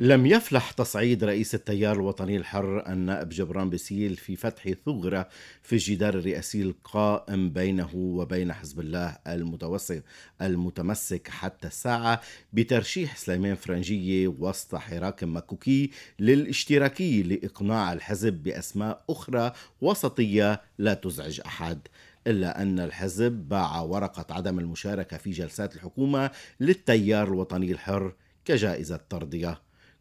لم يفلح تصعيد رئيس التيار الوطني الحر النائب جبران بسيل في فتح ثغرة في الجدار الرئاسي القائم بينه وبين حزب الله المتوسط المتمسك حتى الساعة بترشيح سليمان فرنجية وسط حراك مكوكي للاشتراكي لإقناع الحزب بأسماء أخرى وسطية لا تزعج أحد إلا أن الحزب باع ورقة عدم المشاركة في جلسات الحكومة للتيار الوطني الحر كجائزة ترضيه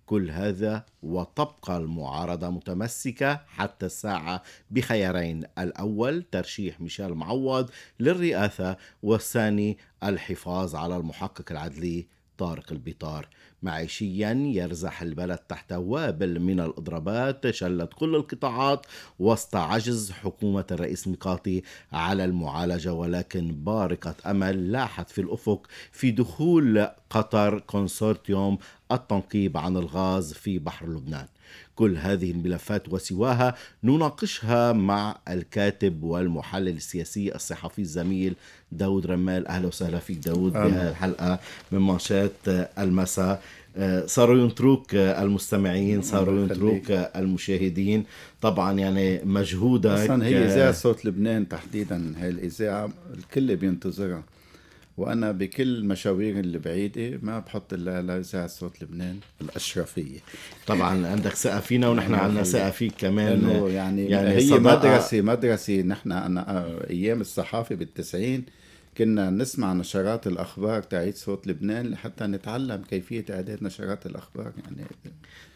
كل هذا وتبقى المعارضة متمسكة حتى الساعة بخيارين الأول ترشيح ميشيل معوض للرئاسة والثاني الحفاظ على المحقق العدلي طارق البطار معيشيا يرزح البلد تحت وابل من الإضرابات شلت كل القطاعات وسط عجز حكومة الرئيس ميقاتي على المعالجة ولكن بارقة أمل لاحت في الأفق في دخول قطر كونسورتيوم التنقيب عن الغاز في بحر لبنان كل هذه الملفات وسواها نناقشها مع الكاتب والمحلل السياسي الصحفي الزميل داود رمال أهلا وسهلا فيك داود الحلقه من مانشات آه، المساء آه، صاروا ينتروك آه، المستمعين صاروا ينتروك المشاهدين طبعا يعني مجهودك اصلا هي اذاعه صوت لبنان تحديدا هي الاذاعه الكل بينتظرها وانا بكل مشاوير اللي بعيده ما بحط الا لاذاعه صوت لبنان الاشرفيه طبعا عندك ثقه فينا ونحن عندنا ثقه فيك كمان يعني-, يعني, يعني هي مدرسه مدرسه نحن انا آه، ايام الصحافه بالتسعين كنا نسمع نشرات الاخبار تاعت صوت لبنان لحتى نتعلم كيفيه اعداد نشرات الاخبار يعني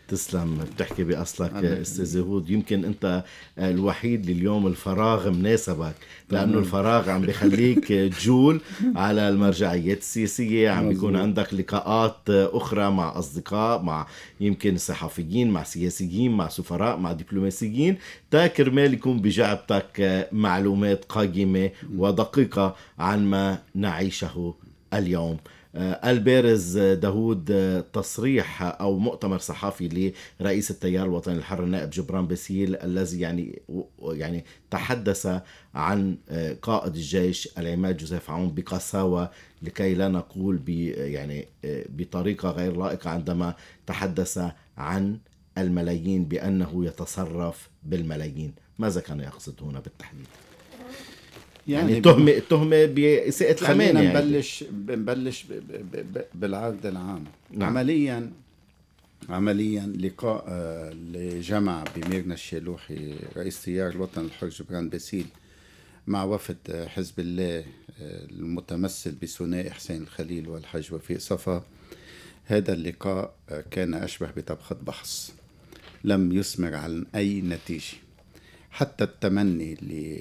تسلم بتحكي باصلك استاذ هود يمكن انت الوحيد اللي اليوم الفراغ مناسبك لانه الفراغ عم بخليك تجول على المرجعيات السياسيه عم بيكون عندك لقاءات اخرى مع اصدقاء مع يمكن صحفيين مع سياسيين مع سفراء مع دبلوماسيين تا كرمال يكون بجعبتك معلومات قيمه ودقيقه عن ما نعيشه اليوم آه، البارز آه، داوود آه، تصريح او مؤتمر صحفي لرئيس التيار الوطني الحر النائب جبران باسيل الذي يعني يعني تحدث عن قائد الجيش العماد جوزيف عون بقساوه لكي لا نقول ب يعني بطريقه غير لائقه عندما تحدث عن الملايين بانه يتصرف بالملايين ماذا كان يقصد هنا بالتحديد يعني, يعني التهمه التهمه باساءه الامان يعني نبلش بنبلش بالعرض العام نعم. عمليا عمليا لقاء اللي آه، جمع بميرنا الشيلوحي رئيس تيار الوطن الحر جبران باسيل مع وفد آه، حزب الله آه، المتمثل بثنائي حسين الخليل والحاج وفيق صفا هذا اللقاء كان أشبه بطبخة بحث لم يثمر عن أي نتيجة حتى التمني اللي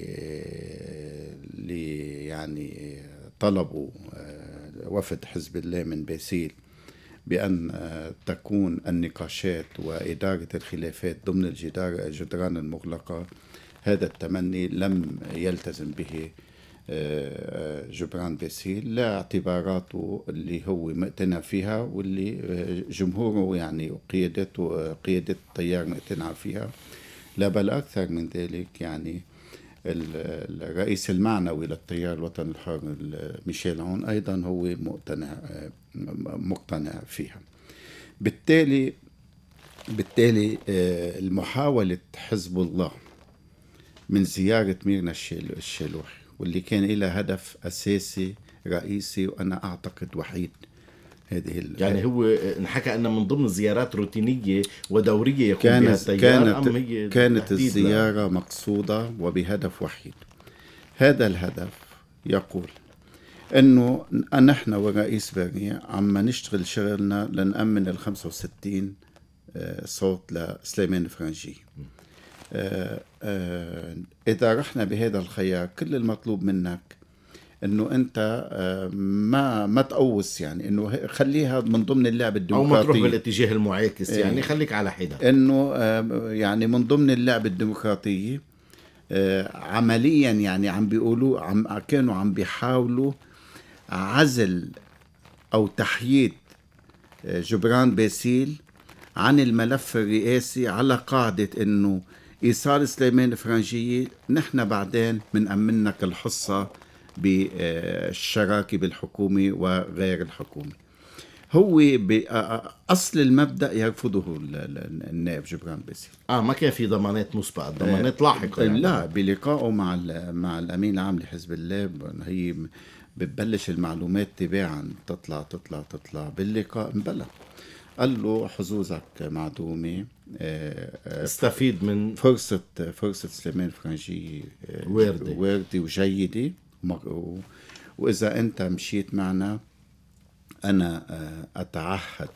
اللي يعني طلبوا آه، وفد حزب الله من باسيل بأن آه، تكون النقاشات وإدارة الخلافات ضمن الجدران المغلقة هذا التمني لم يلتزم به آه، جبران باسيل لاعتباراته اللي هو مقتنع فيها واللي جمهوره يعني قيادته قيادة التيار مقتنعة فيها لا بل أكثر من ذلك يعني الرئيس المعنوي للتيار الوطني الحر ميشيل عون أيضا هو مقتنع مقتنع فيها بالتالي بالتالي آه، المحاولة حزب الله من زيارة ميرنا الشالوح واللي كان لها هدف أساسي رئيسي وأنا أعتقد وحيد هذه يعني هو انحكى ان من ضمن زيارات روتينيه ودوريه يقوم كانت بها التيار كانت أم هي كانت الزياره لا. مقصوده وبهدف وحيد هذا الهدف يقول انه نحن ورئيس بري عم نشتغل شغلنا لنأمن ال 65 آه، صوت لسليمان فرنجي آه، آه، اذا رحنا بهذا الخيار كل المطلوب منك انه انت آه، ما ما تقوص يعني انه خليها من ضمن اللعب الديمقراطي او ما تروح بالاتجاه المعاكس إيه. يعني خليك على حدا انه آه، يعني من ضمن اللعب الديمقراطيه آه، عمليا يعني عم بيقولوا عم كانوا عم بيحاولوا عزل او تحييد جبران باسيل عن الملف الرئاسي على قاعدة أنه إيصال سليمان فرنجية نحن بعدين بنأمنك الحصة بالشراكة بالحكومة وغير الحكومة هو اصل المبدا يرفضه النائب جبران باسل اه ما كان في ضمانات مسبقه ضمانات آه، لاحقه يعني. لا بلقائه مع مع الامين العام لحزب الله هي بتبلش المعلومات تباعا تطلع تطلع تطلع باللقاء مبلغ قال له حظوظك معدومه آه، آه، استفيد من فرصه فرصه سليمان فرنجي وارده وارده وجيده وإذا أنت مشيت معنا أنا آه، أتعهد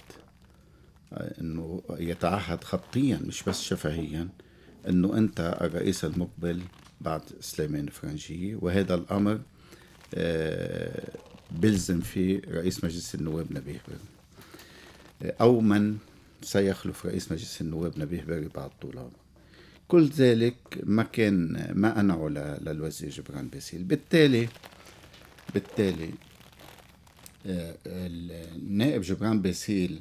آه، أنه يتعهد خطيا مش بس شفهيا أنه أنت الرئيس المقبل بعد سليمان فرنجية وهذا الأمر آه، بلزم فيه رئيس مجلس النواب نبيه بري أو من سيخلف رئيس مجلس النواب نبيه بري بعد طوله كل ذلك ما كان ما قنعوا للوزير جبران باسيل بالتالي بالتالي آه، النائب جبران باسيل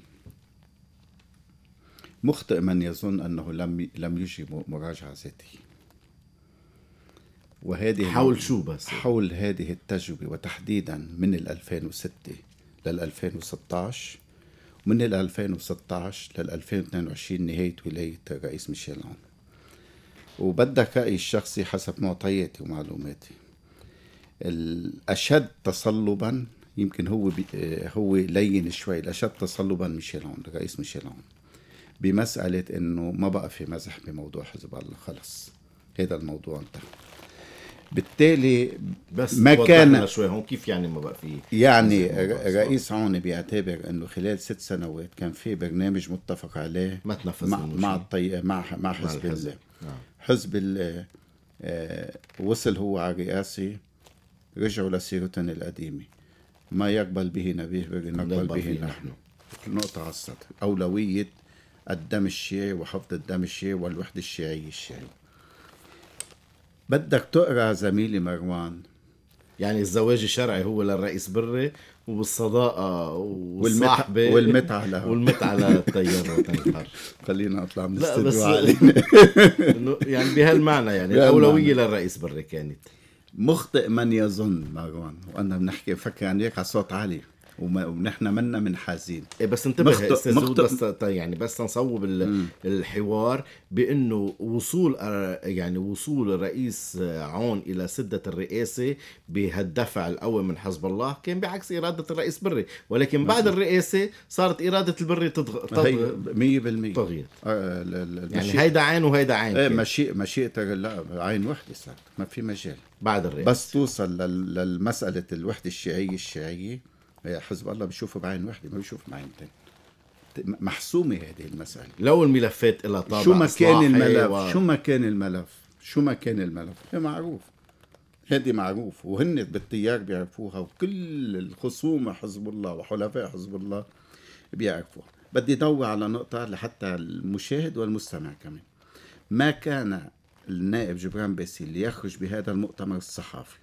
مخطئ من يظن انه لم لم يجي مراجعه ذاتيه وهذه حول شو بس حول هذه التجربه وتحديدا من ال 2006 لل 2016 ومن ال 2016 لل 2022 نهايه ولايه الرئيس ميشيل عون وبدك رأيي الشخصي حسب معطياتي ومعلوماتي الأشد تصلبا يمكن هو بي آه، هو لين شوي الأشد تصلبا ميشيلون الرئيس ميشيلون بمسألة إنه ما بقى في مزح بموضوع حزب الله خلص هذا الموضوع انتهى بالتالي بس ما كان شوي هون كيف يعني ما بقى في يعني رئيس عون بيعتبر انه خلال ست سنوات كان في برنامج متفق عليه ما تنفذ مع مع, الطي... مع مع حزب الله نعم. حزب آه، وصل هو على الرئاسة رجعوا لسيرتنا القديمة ما يقبل به نبيه نقبل به نحن نقطة على السطر أولوية الدم الشيعي وحفظ الدم الشيعي والوحدة الشيعية الشيعية بدك تقرأ زميلي مروان يعني الزواج الشرعي هو للرئيس بري والصداقة والصاحبة والمتعة لها والمتعة للتيار وطن خلينا اطلع من لا بس يعني بهالمعنى يعني الأولوية للرئيس بري كانت مخطئ من يظن مروان وانا بنحكي بفكر عن يعني هيك على صوت عالي ونحن منا منحازين إيه، بس انتبه مخت... استاذ مخت... بس يعني بس نصوب ال... الحوار بانه وصول يعني وصول الرئيس عون الى سده الرئاسه بهالدفع القوي من حزب الله كان بعكس اراده الرئيس بري ولكن مزل. بعد الرئاسه صارت اراده البري تضغ... تضغ... 100% طغيت آه يعني هيدا عين وهيدا عين ايه مشي... مشيئتك لا عين وحده صارت ما في مجال بعد الرئاسه بس توصل لل... للمساله الوحده الشيعيه الشيعيه حزب الله بيشوفه بعين واحده ما بيشوف بعين ثانيه محسومه هذه المساله لو الملفات إلى طابع شو ما كان الملف و... شو ما كان الملف شو ما كان الملف معروف هذه معروف وهن بالتيار بيعرفوها وكل الخصوم حزب الله وحلفاء حزب الله بيعرفوها بدي ضوي على نقطة لحتى المشاهد والمستمع كمان ما كان النائب جبران باسيل ليخرج بهذا المؤتمر الصحافي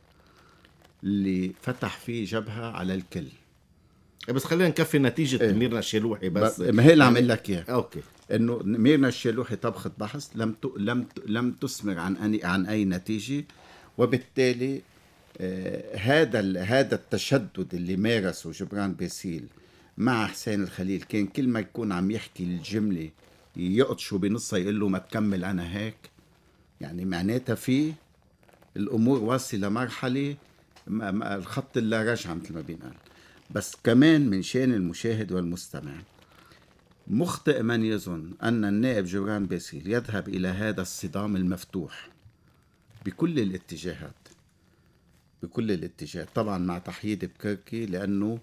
اللي فتح فيه جبهة على الكل بس خلينا نكفي نتيجه إيه. ميرنا الشلوحي بس ما هي اللي عم اقول يعني- لك اياها اوكي انه ميرنا الشلوحي طبخت بحث لم ت... لم ت... لم تسمر عن أني... عن اي نتيجه وبالتالي آه هذا ال... هذا التشدد اللي مارسه جبران باسيل مع حسين الخليل كان كل ما يكون عم يحكي الجمله يقطشه بنصها يقول له ما تكمل انا هيك يعني معناتها في الامور واصله لمرحله ما... ما الخط اللا رجعه مثل ما بينقال بس كمان من شان المشاهد والمستمع مخطئ من يظن أن النائب جبران باسيل يذهب إلى هذا الصدام المفتوح بكل الاتجاهات بكل الاتجاهات طبعا مع تحييد بكركي لأنه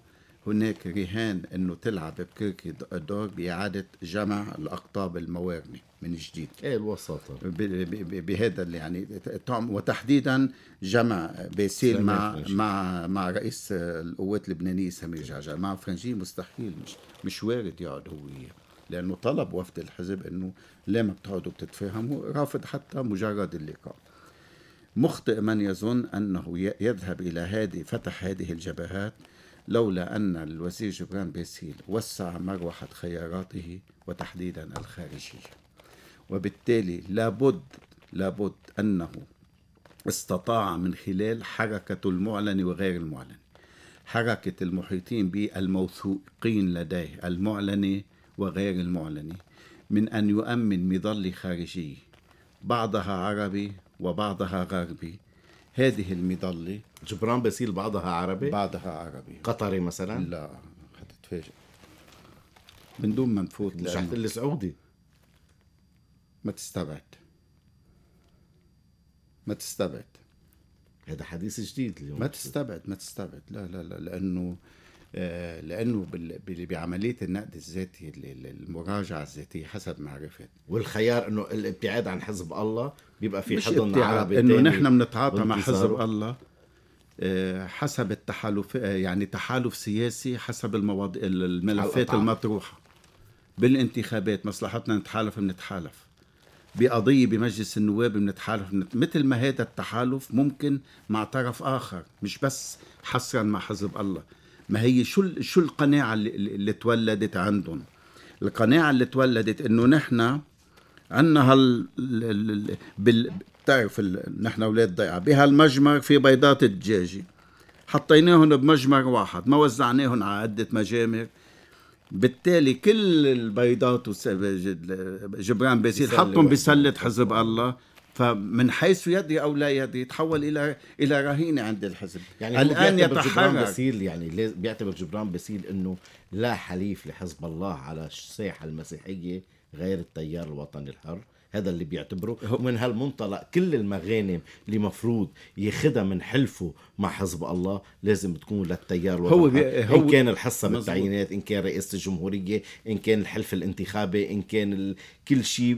هناك رهان أنه تلعب بكركي دور بإعادة جمع الأقطاب الموارنة من جديد ايه الوساطة بهذا يعني وتحديدا جمع بيسيل مع مع مع رئيس القوات اللبنانية سمير جعجع مع فرنجي مستحيل مش مش وارد يقعد هو وياه لانه طلب وفد الحزب انه ليه ما بتقعدوا بتتفاهموا رافض حتى مجرد اللقاء مخطئ من يظن انه يذهب الى هذه فتح هذه الجبهات لولا ان الوزير جبران باسيل وسع مروحه خياراته وتحديدا الخارجيه وبالتالي لابد لابد أنه استطاع من خلال حركة المعلن وغير المعلن حركة المحيطين به الموثوقين لديه المعلنة وغير المعلنة من أن يؤمن مظلة خارجية بعضها عربي وبعضها غربي هذه المظلة جبران بيصير بعضها عربي؟ بعضها عربي قطري مثلا؟ لا حتتفاجئ من دون ما نفوت مش رح سعودي ما تستبعد ما تستبعد هذا حديث جديد اليوم ما تستبعد ما تستبعد لا لا لا لانه آه، لانه بعمليه النقد الذاتي المراجعه الذاتيه حسب معرفه والخيار انه الابتعاد عن حزب الله بيبقى في حضن عربي انه نحن بنتعاطى مع حزب الله آه، حسب التحالف آه، يعني تحالف سياسي حسب المواضيع الملفات المطروحه بالانتخابات مصلحتنا نتحالف بنتحالف بقضيه بمجلس النواب بنتحالف مثل ما هذا التحالف ممكن مع طرف اخر مش بس حصرا مع حزب الله ما هي شو شو القناعه اللي, اللي تولدت عندهم القناعه اللي تولدت انه نحن عندنا هال بال... بتعرف نحن اولاد ضيعه بهالمجمر في بيضات الدجاجه حطيناهم بمجمر واحد ما وزعناهم على عده مجامر بالتالي كل البيضات جبران باسيل حطهم بسله حزب الله فمن حيث يدي او لا يدي تحول الى الى رهينه عند الحزب يعني الان يتحرك جبران باسيل يعني بيعتبر جبران باسيل يعني انه لا حليف لحزب الله على الساحه المسيحيه غير التيار الوطني الحر هذا اللي بيعتبره ومن هالمنطلق كل المغانم اللي مفروض ياخذها من حلفه مع حزب الله لازم تكون للتيار هو, بي... هو ان كان الحصه بالتعيينات ان كان رئاسه الجمهوريه ان كان الحلف الانتخابي ان كان ال... كل شيء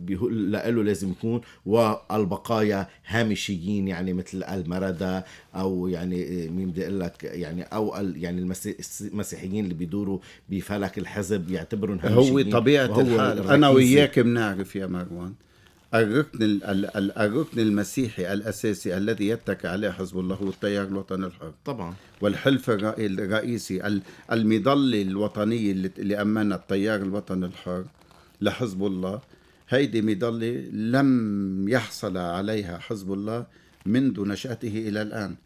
بيقول له لازم يكون والبقايا هامشيين يعني مثل المردة او يعني آه، مين بدي اقول لك يعني او يعني المسيحيين اللي بيدوروا بفلك الحزب يعتبرون هامشيين هو طبيعه الحال انا وياك بنعرف يا مروان الركن الركن المسيحي الاساسي الذي يتكى عليه حزب الله هو التيار الوطني الحر طبعا والحلف الرئيسي المظله الوطنيه اللي امنها التيار الوطني الحر لحزب الله هيدي مظلة لم يحصل عليها حزب الله منذ نشأته إلى الآن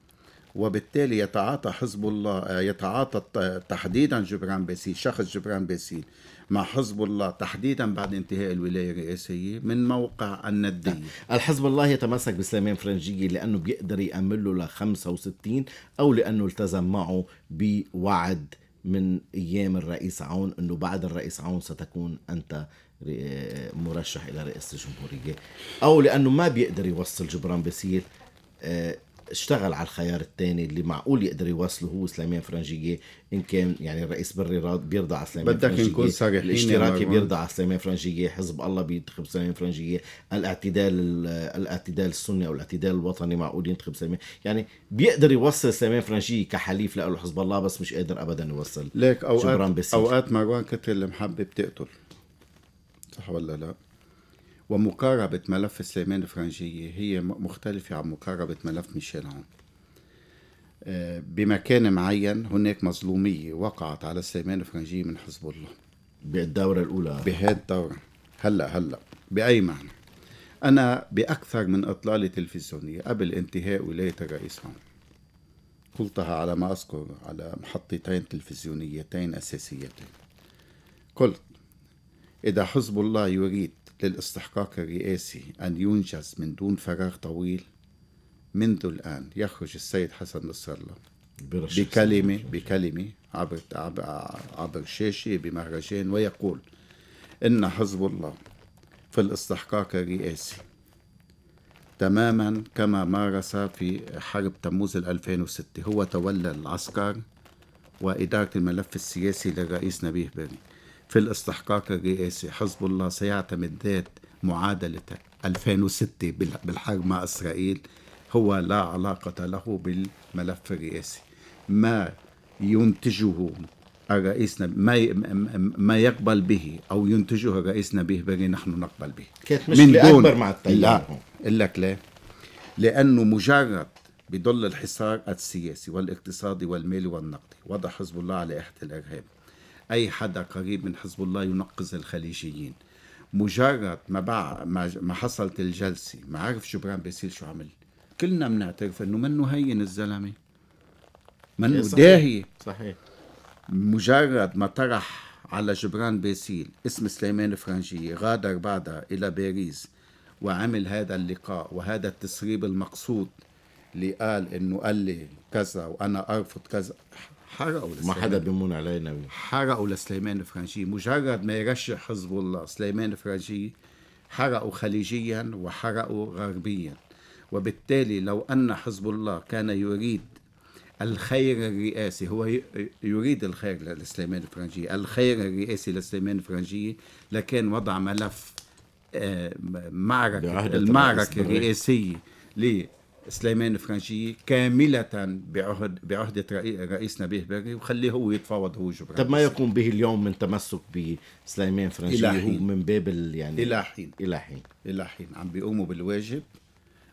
وبالتالي يتعاطى حزب الله يتعاطى تحديدا جبران باسيل شخص جبران باسيل مع حزب الله تحديدا بعد انتهاء الولايه الرئاسيه من موقع النديه الحزب الله يتمسك بسليمان فرنجيه لانه بيقدر يامن له ل 65 او لانه التزم معه بوعد من ايام الرئيس عون انه بعد الرئيس عون ستكون انت آه، مرشح الى رئاسه الجمهوريه او لانه ما بيقدر يوصل جبران باسيل آه، اشتغل على الخيار الثاني اللي معقول يقدر يوصله هو سليمان فرنجيه ان كان يعني الرئيس بري بيرضى على سليمان بدك نكون صريحين الاشتراكي بيرضى على سليمان فرنجيه حزب الله بينتخب سليمان فرنجيه الاعتدال الاعتدال السني او الاعتدال الوطني معقول ينتخب سليمان يعني بيقدر يوصل سليمان فرنجيه كحليف له حزب الله بس مش قادر ابدا يوصل ليك اوقات اوقات مروان كتر المحبه بتقتل صح ولا لا؟ ومقاربة ملف سليمان فرنجية هي مختلفة عن مقاربة ملف ميشيل عون آه، بمكان معين هناك مظلومية وقعت على سليمان فرنجية من حزب الله بالدورة الأولى بهذه الدورة هلا هلا بأي معنى أنا بأكثر من إطلالة تلفزيونية قبل انتهاء ولاية الرئيس عون قلتها على ما أذكر على محطتين تلفزيونيتين أساسيتين قلت إذا حزب الله يريد للاستحقاق الرئاسي أن ينجز من دون فراغ طويل منذ الآن يخرج السيد حسن نصر الله بكلمة بكلمة عبر عبر شاشة بمهرجان ويقول إن حزب الله في الاستحقاق الرئاسي تماما كما مارس في حرب تموز 2006 هو تولى العسكر وإدارة الملف السياسي للرئيس نبيه بني في الاستحقاق الرئاسي حزب الله سيعتمد ذات معادلة 2006 بالحرب مع إسرائيل هو لا علاقة له بالملف الرئاسي ما ينتجه الرئيس ما ما يقبل به او ينتجه الرئيس نبيه بري نحن نقبل به كانت مشكله من دون اكبر مع التيار لا اقول لك ليه؟ لانه مجرد بضل الحصار السياسي والاقتصادي والمالي والنقدي وضع حزب الله على احدى الارهاب أي حدا قريب من حزب الله ينقذ الخليجيين مجرد ما بع... ما حصلت الجلسة ما عرف جبران باسيل شو عمل كلنا بنعترف انه منه هين الزلمه منه إيه، داهية صحيح مجرد ما طرح على جبران باسيل اسم سليمان فرنجية غادر بعدها إلى باريس وعمل هذا اللقاء وهذا التسريب المقصود اللي قال انه قال لي كذا وانا ارفض كذا حرقوا ما حدا بيمون علينا بي. حرقوا لسليمان الفرنجي مجرد ما يرشح حزب الله سليمان الفرنجي حرقوا خليجيا وحرقوا غربيا وبالتالي لو أن حزب الله كان يريد الخير الرئاسي هو يريد الخير لسليمان الفرنجي الخير الرئاسي لسليمان الفرنجي لكان وضع ملف آه، معركة المعركة الرئاسية سليمان فرنجية كاملة بعهد بعهدة رئيس نبيه بري وخليه هو يتفاوض هو جبران طب ما يقوم به اليوم من تمسك بسليمان فرنجية هو من باب يعني إلى حين إلى حين إلى حين عم بيقوموا بالواجب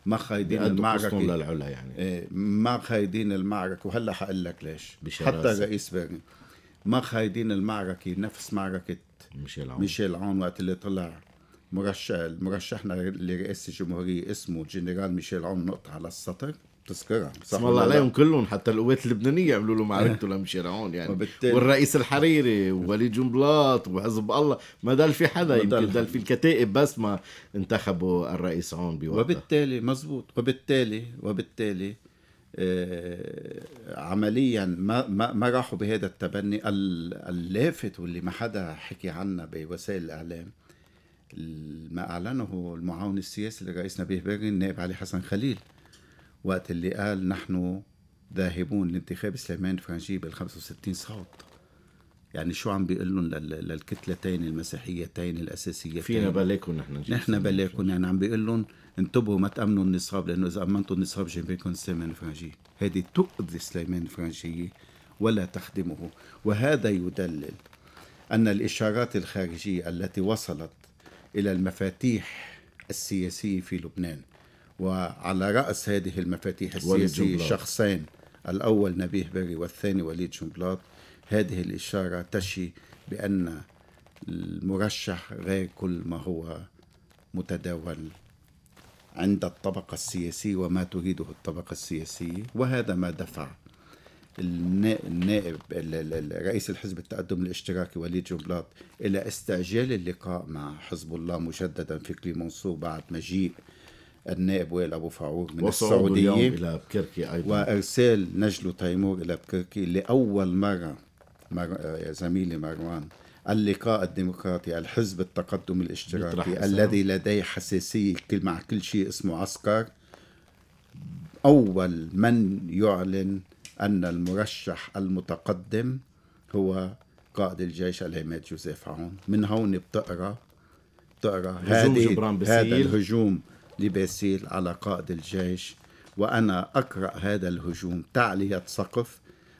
ما خايدين المعركة للعلا يعني إيه، ما خايدين المعركة وهلا حقول لك ليش حتى رئيس بري ما خايدين المعركة نفس معركة ميشيل عون ميشيل عون وقت اللي طلع مرشح مرشحنا لرئاسه الجمهوريه اسمه جنرال ميشيل عون نقطه على السطر بتذكرها صح الله عليهم كلهم حتى القوات اللبنانية عملوا له معركته لميشيل عون يعني وبالتالي والرئيس الحريري ووليد جنبلاط وحزب الله ما دل في حدا يمكن دل في الكتائب بس ما انتخبوا الرئيس عون بوقتها وبالتالي مزبوط وبالتالي وبالتالي آه عمليا ما ما, ما راحوا بهذا التبني اللافت واللي ما حدا حكي عنه بوسائل الاعلام ما أعلنه المعاون السياسي للرئيس نبيه بيرن النائب علي حسن خليل وقت اللي قال نحن ذاهبون لانتخاب سليمان فرنجي بال 65 صوت يعني شو عم بيقول لهم للكتلتين المسيحيتين الاساسيتين فينا بلاكم نحن نحن بلاكم يعني عم بيقول لهم انتبهوا ما تامنوا النصاب لانه اذا امنتوا النصاب جنبكم سليمان فرنجي هذه تؤذي سليمان فرنجي ولا تخدمه وهذا يدلل ان الاشارات الخارجيه التي وصلت الى المفاتيح السياسيه في لبنان وعلى راس هذه المفاتيح السياسيه شخصان الاول نبيه بري والثاني وليد جنبلاط هذه الاشاره تشي بان المرشح غير كل ما هو متداول عند الطبقه السياسيه وما تريده الطبقه السياسيه وهذا ما دفع النائب رئيس الحزب التقدم الاشتراكي وليد جنبلاط الى استعجال اللقاء مع حزب الله مجددا في كليمونسو بعد مجيء النائب وائل ابو فاعور من السعوديه الى بكركي ايضا وارسال نجله تيمور الى بكركي لاول مره مر... زميلي مروان اللقاء الديمقراطي الحزب التقدم الاشتراكي الذي لديه حساسيه مع كل شيء اسمه عسكر اول من يعلن أن المرشح المتقدم هو قائد الجيش العماد جوزيف عون من هون بتقرا بتقرا هذا الهجوم لباسيل على قائد الجيش وأنا أقرأ هذا الهجوم تعلية سقف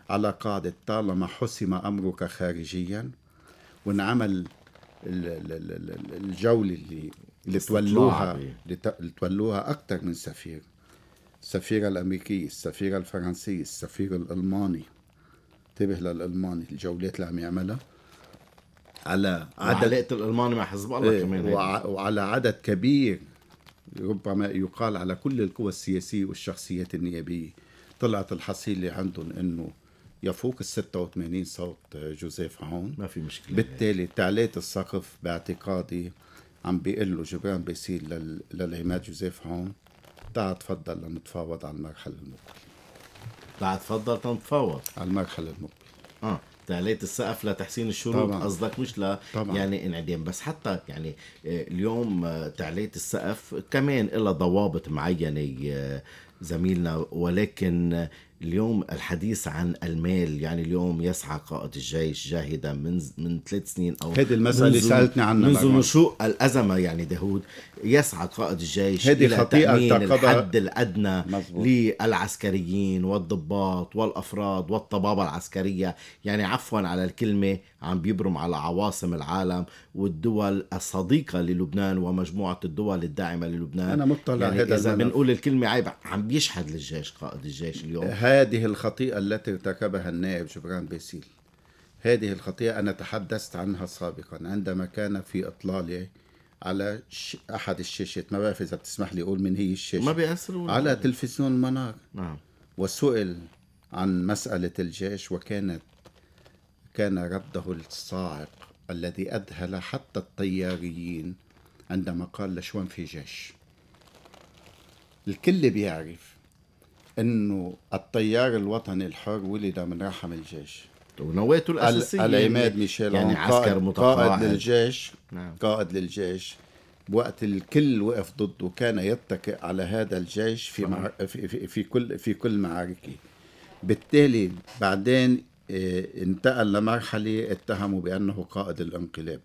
على قاعدة طالما حسم أمرك خارجيا وانعمل الجولة اللي اللي تولوها اللي تولوها أكثر من سفير السفيرة الأمريكية السفيرة الفرنسية السفير الألماني انتبه للألماني الجولات اللي عم يعملها على عدد علاقة الألماني مع حزب الله ايه كمان وع... وعلى عدد كبير ربما يقال على كل القوى السياسية والشخصيات النيابية طلعت الحصيلة عندهم أنه يفوق ال 86 صوت جوزيف عون ما في مشكلة بالتالي تعليت السقف باعتقادي عم بيقول له جبران بيسيل للعماد جوزيف عون تعال تفضل لنتفاوض على المرحلة المقبل تعال تفضل تنتفاوض على المرحلة المقبل اه تعليت السقف لتحسين الشروط قصدك مش ل طبعاً. يعني انعدام بس حتى يعني آه، اليوم آه، تعليت السقف كمان لها ضوابط معينة آه، زميلنا ولكن اليوم الحديث عن المال يعني اليوم يسعى قائد الجيش جاهدا من من ثلاث سنين او هذه المساله اللي سالتني عنها منذ نشوء الازمه يعني داوود يسعى قائد الجيش هذه الى تامين الحد الادنى مزبوط. للعسكريين والضباط والافراد والطبابه العسكريه يعني عفوا على الكلمه عم بيبرم على عواصم العالم والدول الصديقة للبنان ومجموعة الدول الداعمة للبنان أنا مطلع يعني هذا إذا بنقول الكلمة عيب عم بيشحد للجيش قائد الجيش اليوم هذه الخطيئة التي ارتكبها النائب جبران باسيل هذه الخطيئة أنا تحدثت عنها سابقا عندما كان في إطلاله على ش... أحد الشاشات ما بعرف إذا بتسمح لي أقول من هي الشاشة ما بيأثروا على إيه؟ تلفزيون المنار نعم وسئل عن مسألة الجيش وكانت كان رده الصاعق الذي أذهل حتى الطياريين عندما قال لشوان في جيش الكل بيعرف انه الطيار الوطني الحر ولد من رحم الجيش ونواته الاساسيه العماد ميشيل يعني عسكر متقاعد قائد للجيش نعم. قائد للجيش وقت الكل وقف ضده كان يتكئ على هذا الجيش في, مع... في, في, في كل في كل معاركه بالتالي بعدين إيه، انتقل لمرحلة اتهموا بأنه قائد الانقلاب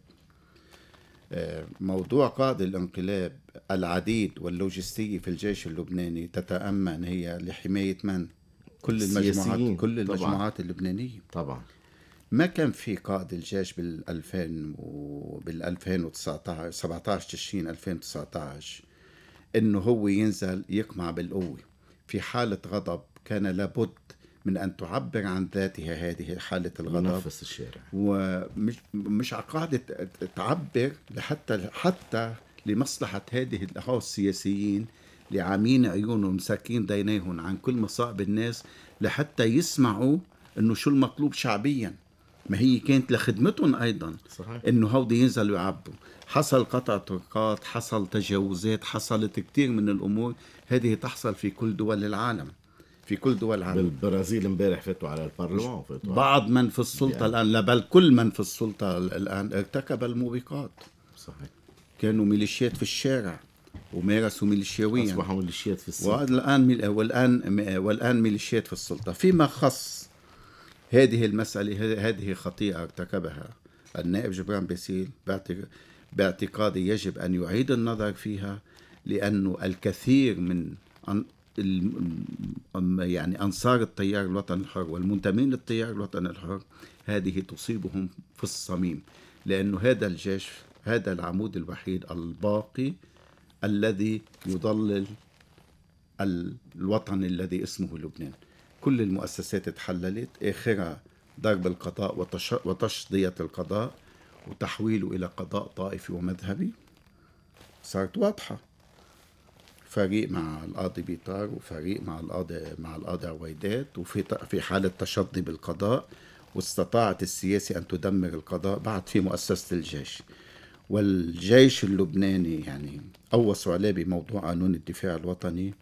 إيه، موضوع قائد الانقلاب العديد واللوجستية في الجيش اللبناني تتأمن هي لحماية من؟ كل المجموعات كل المجموعات اللبنانية طبعا ما كان في قائد الجيش بال 2000 وبال 2019 17 تشرين 2019 انه هو ينزل يقمع بالقوه في حاله غضب كان لابد من أن تعبر عن ذاتها هذه حالة الغضب نفس الشارع ومش مش قاعدة تعبر لحتى حتى لمصلحة هذه الأخوة السياسيين لعامين عيونهم ساكين دينيهم عن كل مصائب الناس لحتى يسمعوا انه شو المطلوب شعبيا ما هي كانت لخدمتهم ايضا صحيح. انه هودي ينزلوا يعبوا حصل قطع طرقات حصل تجاوزات حصلت كثير من الامور هذه تحصل في كل دول العالم في كل دول العالم بالبرازيل امبارح فاتوا على البرلمان بعض من في السلطه يعني. الان لا بل كل من في السلطه الان ارتكب الموبقات صحيح كانوا ميليشيات في الشارع ومارسوا ميليشياويا اصبحوا ميليشيات في السلطه والان ميل... والان والان ميليشيات في السلطه فيما خص هذه المساله هذه خطيئه ارتكبها النائب جبران باسيل باعتقادي يجب ان يعيد النظر فيها لانه الكثير من يعني أنصار التيار الوطني الحر والمنتمين للتيار الوطني الحر هذه تصيبهم في الصميم لأنه هذا الجيش هذا العمود الوحيد الباقي الذي يضلل الوطن الذي اسمه لبنان كل المؤسسات تحللت آخرها ضرب القضاء وتشضية القضاء وتحويله إلى قضاء طائفي ومذهبي صارت واضحة فريق مع القاضي بيطار وفريق مع القاضي مع القاضي عويدات وفي في حاله تشظي بالقضاء واستطاعت السياسي ان تدمر القضاء بعد في مؤسسه الجيش والجيش اللبناني يعني قوصوا عليه بموضوع قانون الدفاع الوطني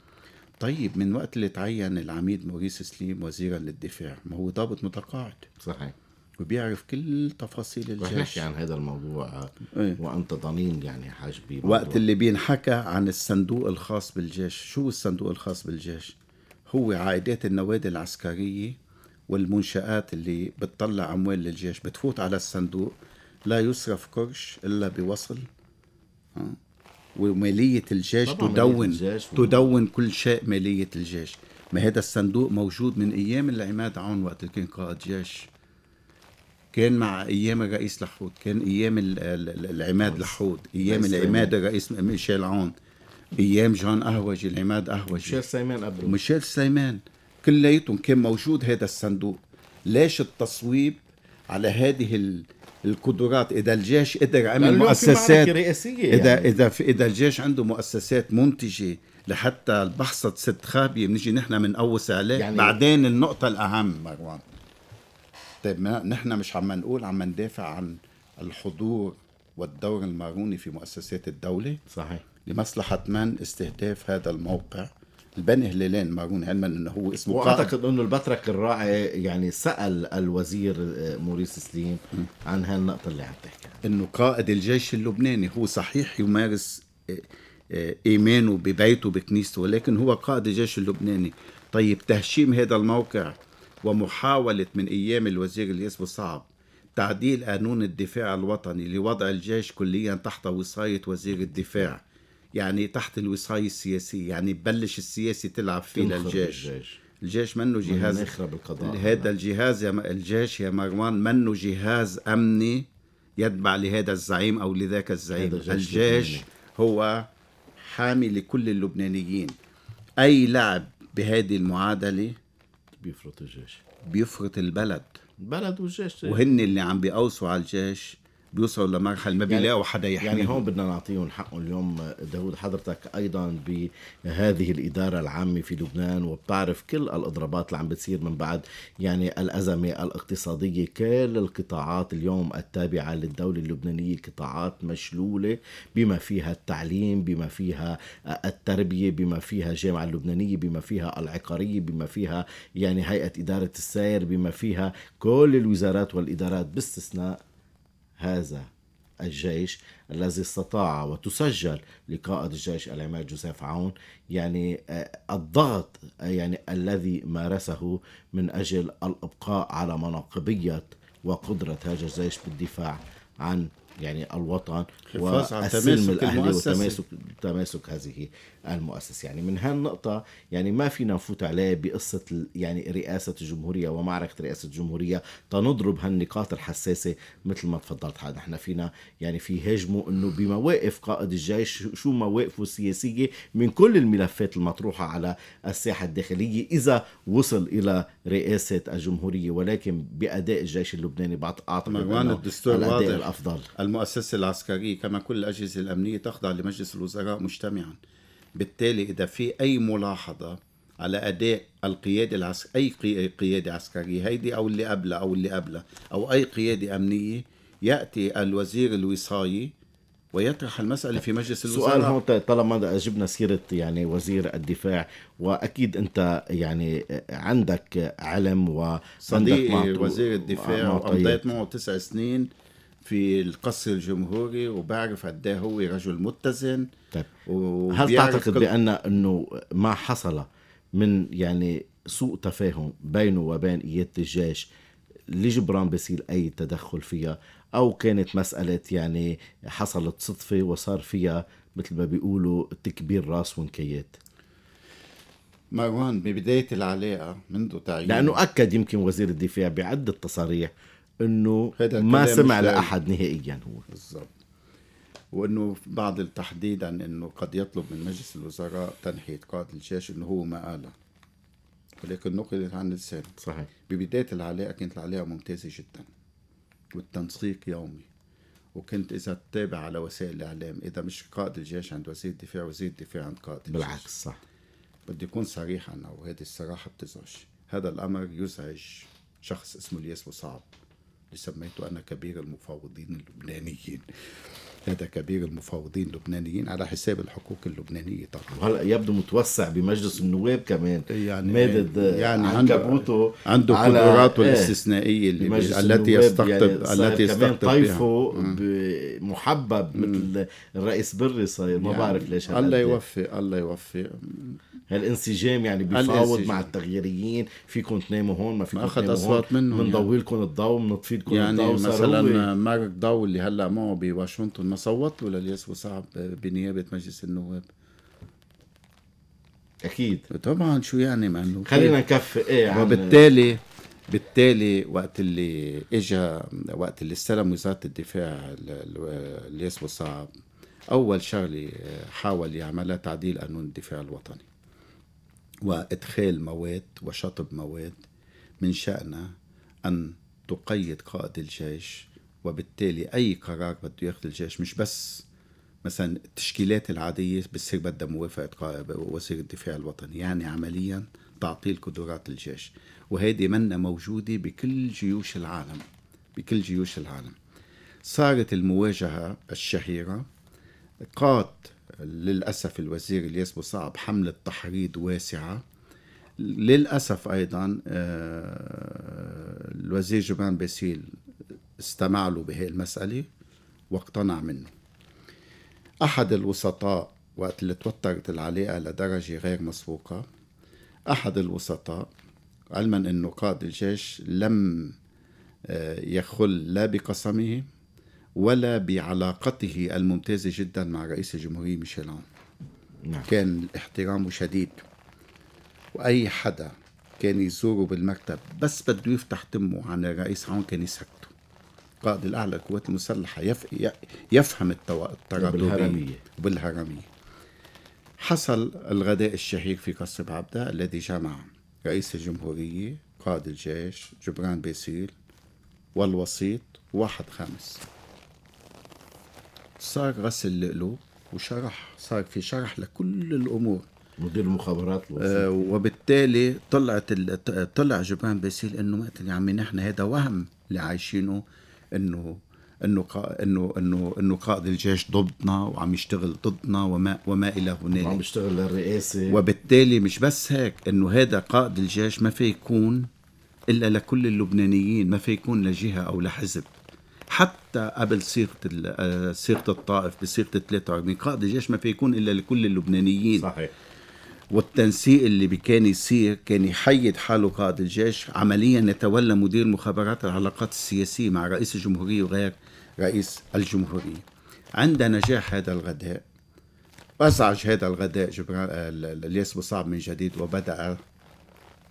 طيب من وقت اللي تعين العميد موريس سليم وزيرا للدفاع ما هو ضابط متقاعد صحيح وبيعرف كل تفاصيل الجيش نحكي عن هذا الموضوع ايه؟ وانت ضنين يعني حاج وقت اللي بينحكى عن الصندوق الخاص بالجيش شو الصندوق الخاص بالجيش هو عائدات النوادي العسكريه والمنشآت اللي بتطلع أموال للجيش بتفوت على الصندوق لا يصرف قرش إلا بوصل ومالية الجيش تدون الجيش تدون كل شيء مالية الجيش ما هذا الصندوق موجود من أيام العماد عون وقت اللي كان قائد جيش كان مع ايام الرئيس لحود كان ايام العماد نعم. لحود ايام نعم، العماد الرئيس ميشيل عون ايام جان قهوجي العماد قهوجي ميشيل سليمان قبله ميشيل سليمان كليتهم كان موجود هذا الصندوق ليش التصويب على هذه القدرات اذا الجيش قدر عمل مؤسسات اذا يعني. اذا في اذا الجيش عنده مؤسسات منتجه لحتى البحصة ست خابية بنجي نحن من أوس عليه يعني بعدين النقطة الأهم مروان طيب نحن مش عم نقول عم ندافع عن الحضور والدور الماروني في مؤسسات الدولة صحيح لمصلحة من استهداف هذا الموقع البني هلالين مارون علما انه هو اسمه واعتقد انه البترك الراعي يعني سال الوزير آه، موريس سليم عن هالنقطه اللي عم تحكي انه قائد الجيش اللبناني هو صحيح يمارس آه، آه، ايمانه ببيته بكنيسته ولكن هو قائد الجيش اللبناني طيب تهشيم هذا الموقع ومحاولة من أيام الوزير اللي اسمه صعب تعديل قانون الدفاع الوطني لوضع الجيش كليا تحت وصاية وزير الدفاع يعني تحت الوصاية السياسية يعني بلش السياسي تلعب فيه للجيش الجيش, الجيش منه جهاز يخرب القضاء هذا الجهاز يا الجيش يا مروان منه جهاز أمني يتبع لهذا الزعيم أو لذاك الزعيم الجيش, الجيش هو حامي لكل اللبنانيين أي لعب بهذه المعادلة بيفرط الجيش بيفرط البلد البلد والجيش وهن اللي عم بيقوصوا على الجيش بيوصلوا لمرحله ما يعني بيلاقوا حدا يحميهم يعني هون بدنا نعطيهم حقهم اليوم داود حضرتك ايضا بهذه الاداره العامه في لبنان وبتعرف كل الاضرابات اللي عم بتصير من بعد يعني الازمه الاقتصاديه كل القطاعات اليوم التابعه للدوله اللبنانيه قطاعات مشلوله بما فيها التعليم بما فيها التربيه بما فيها الجامعه اللبنانيه بما فيها العقاريه بما فيها يعني هيئه اداره السير بما فيها كل الوزارات والادارات باستثناء هذا الجيش الذي استطاع وتسجل لقائد الجيش العماد جوزيف عون يعني آه، الضغط آه، يعني الذي مارسه من اجل الابقاء على مناقبيه وقدره هذا الجيش بالدفاع عن يعني الوطن والسلم الاهلي وتماسك تماسك هذه المؤسس يعني من هالنقطة يعني ما فينا نفوت عليه بقصة يعني رئاسة الجمهورية ومعركة رئاسة الجمهورية تنضرب هالنقاط الحساسة مثل ما تفضلت حد نحن فينا يعني في هجمه انه بمواقف قائد الجيش شو مواقفه السياسية من كل الملفات المطروحة على الساحة الداخلية إذا وصل إلى رئاسة الجمهورية ولكن بأداء الجيش اللبناني أعتقد الدستور الأداء واضح. الأفضل المؤسسة العسكرية كما كل الأجهزة الأمنية تخضع لمجلس الوزراء مجتمعاً بالتالي إذا في أي ملاحظة على أداء القيادة العسك... أي قيادة عسكرية هيدي أو اللي قبلها أو اللي قبلها أو أي قيادة أمنية يأتي الوزير الوصاية ويطرح المسألة في مجلس الوزراء سؤال هون طالما جبنا سيرة يعني وزير الدفاع وأكيد أنت يعني عندك علم وعندك صديقي وزير الدفاع وقضيت معه تسع سنين في القصر الجمهوري وبعرف قد إيه هو رجل متزن طيب هل تعتقد كل... بان انه ما حصل من يعني سوء تفاهم بينه وبين اياد الجيش لجبران بيصير اي تدخل فيها او كانت مساله يعني حصلت صدفه وصار فيها مثل ما بيقولوا تكبير راس ونكيات مروان ببدايه العلاقه منذ تعيين لانه اكد يمكن وزير الدفاع بعده تصاريح انه ما سمع لاحد نهائيا هو بالضبط وانه بعض التحديد عن انه قد يطلب من مجلس الوزراء تنحيه قائد الجيش انه هو ما قاله ولكن نقلت عن لسانه صحيح ببدايه العلاقه كانت العلاقه ممتازه جدا والتنسيق يومي وكنت اذا تتابع على وسائل الاعلام اذا مش قائد الجيش عند وزير الدفاع وزير الدفاع عند قائد الجيش بالعكس صح بدي اكون صريح انا وهذه الصراحه بتزعج هذا الامر يزعج شخص اسمه الياس صعب سميته أنا كبير المفاوضين اللبنانيين لدى كبير المفاوضين اللبنانيين على حساب الحقوق اللبنانيه طبعا هلا يبدو متوسع بمجلس النواب كمان يعني مادد يعني عنده عنده قدراته إيه، الاستثنائيه اللي التي يستقطب يعني التي يستقطب كمان طيفه محبب مثل الرئيس بري صاير ما يعني بعرف ليش الله إيه. يوفق الله يوفق هالانسجام يعني بيفاوض مع التغييريين فيكم تناموا هون ما فيكم اخذ اصوات منهم بنضوي يعني. لكم الضوء بنطفي لكم يعني الضوء يعني مثلا مارك ضو اللي هلا معه بواشنطن صوت له للياس وصعب بنيابه مجلس النواب اكيد طبعا شو يعني مع انه خلينا طيب. نكفي ايه وبالتالي بالتالي وقت اللي اجى وقت اللي استلم وزاره الدفاع الياس وصعب اول شغله آه، حاول يعملها تعديل قانون الدفاع الوطني وادخال مواد وشطب مواد من شانها ان تقيد قائد الجيش وبالتالي أي قرار بده ياخذ الجيش مش بس مثلا التشكيلات العادية بتصير بدها موافقة وزير الدفاع الوطني يعني عمليا تعطيل قدرات الجيش وهيدي منا موجودة بكل جيوش العالم بكل جيوش العالم صارت المواجهة الشهيرة قاد للأسف الوزير الياس صعب حملة تحريض واسعة للأسف أيضا آه، الوزير جبران باسيل استمع له بهي المسألة واقتنع منه أحد الوسطاء وقت اللي توترت العلاقة لدرجة غير مسبوقة أحد الوسطاء علما أنه قائد الجيش لم آه، يخل لا بقسمه ولا بعلاقته الممتازة جدا مع رئيس الجمهورية ميشيلون نعم. كان احترامه شديد وأي حدا كان يزوره بالمكتب بس بده يفتح تمه عن الرئيس عون كان يسكته القائد الاعلى للقوات المسلحه يف... يفهم التردديه بالهرميه حصل الغداء الشهير في قصر عبده الذي جمع رئيس الجمهوريه قائد الجيش جبران باسيل والوسيط واحد خامس صار غسل اللؤلؤ وشرح صار في شرح لكل الامور مدير المخابرات آه وبالتالي طلعت طلع جبران باسيل انه مقتل يا عمي نحن هذا وهم اللي عايشينه انه انه انه انه انه قائد الجيش ضدنا وعم يشتغل ضدنا وما وما الى هنالك وعم يشتغل للرئاسه وبالتالي مش بس هيك انه هذا قائد الجيش ما في يكون الا لكل اللبنانيين ما في يكون لجهه او لحزب حتى قبل صيغه آه، صيغه الطائف بصيغه 43 قائد الجيش ما في يكون الا لكل اللبنانيين صحيح والتنسيق اللي كان يصير كان يحيد حاله قائد الجيش عمليا يتولى مدير مخابرات العلاقات السياسية مع رئيس الجمهورية وغير رئيس الجمهورية عند نجاح هذا الغداء أزعج هذا الغداء جبران الياس بصعب من جديد وبدأ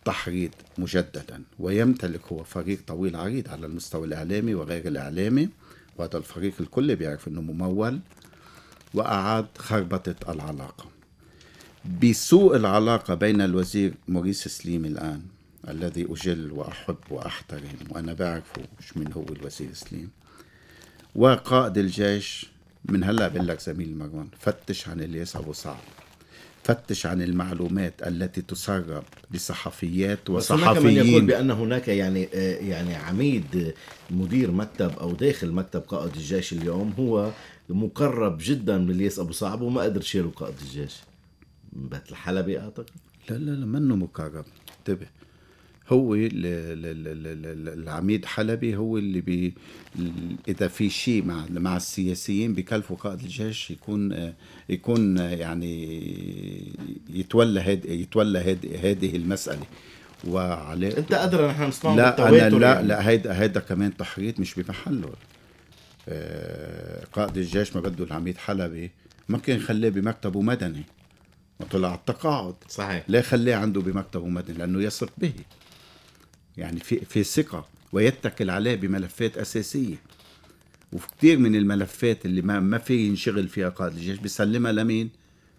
تحريض مجددا ويمتلك هو فريق طويل عريض على المستوى الإعلامي وغير الإعلامي وهذا الفريق الكل بيعرف أنه ممول وأعاد خربطة العلاقة بسوء العلاقة بين الوزير موريس سليم الآن الذي أجل وأحب وأحترم وأنا بعرف من هو الوزير سليم وقائد الجيش من هلا بقول لك زميل مروان فتش عن الياس أبو صعب فتش عن المعلومات التي تسرب لصحفيات وصحفيين بس هناك من يقول بأن هناك يعني آه، يعني عميد مدير مكتب أو داخل مكتب قائد الجيش اليوم هو مقرب جدا من الياس أبو صعب وما قدر يشيله قائد الجيش بيت الحلبي اعتقد لا لا لا منه مكعب انتبه هو العميد حلبي هو اللي بي اذا في شيء مع مع السياسيين بكلفوا قائد الجيش يكون يكون يعني يتولى هاد يتولى هاد هذه المساله وعلى انت قادر نحن نصنع لا انا لا يعني. لا هيدا هيدا كمان تحريض مش بمحله آه، قائد الجيش ما بده العميد حلبي ما كان يخليه بمكتبه مدني طلع على التقاعد صحيح لا خليه عنده بمكتبه مدني لانه يثق به يعني في في ثقه ويتكل عليه بملفات اساسيه وفي كثير من الملفات اللي ما, ما في ينشغل فيها قائد الجيش بيسلمها لمين؟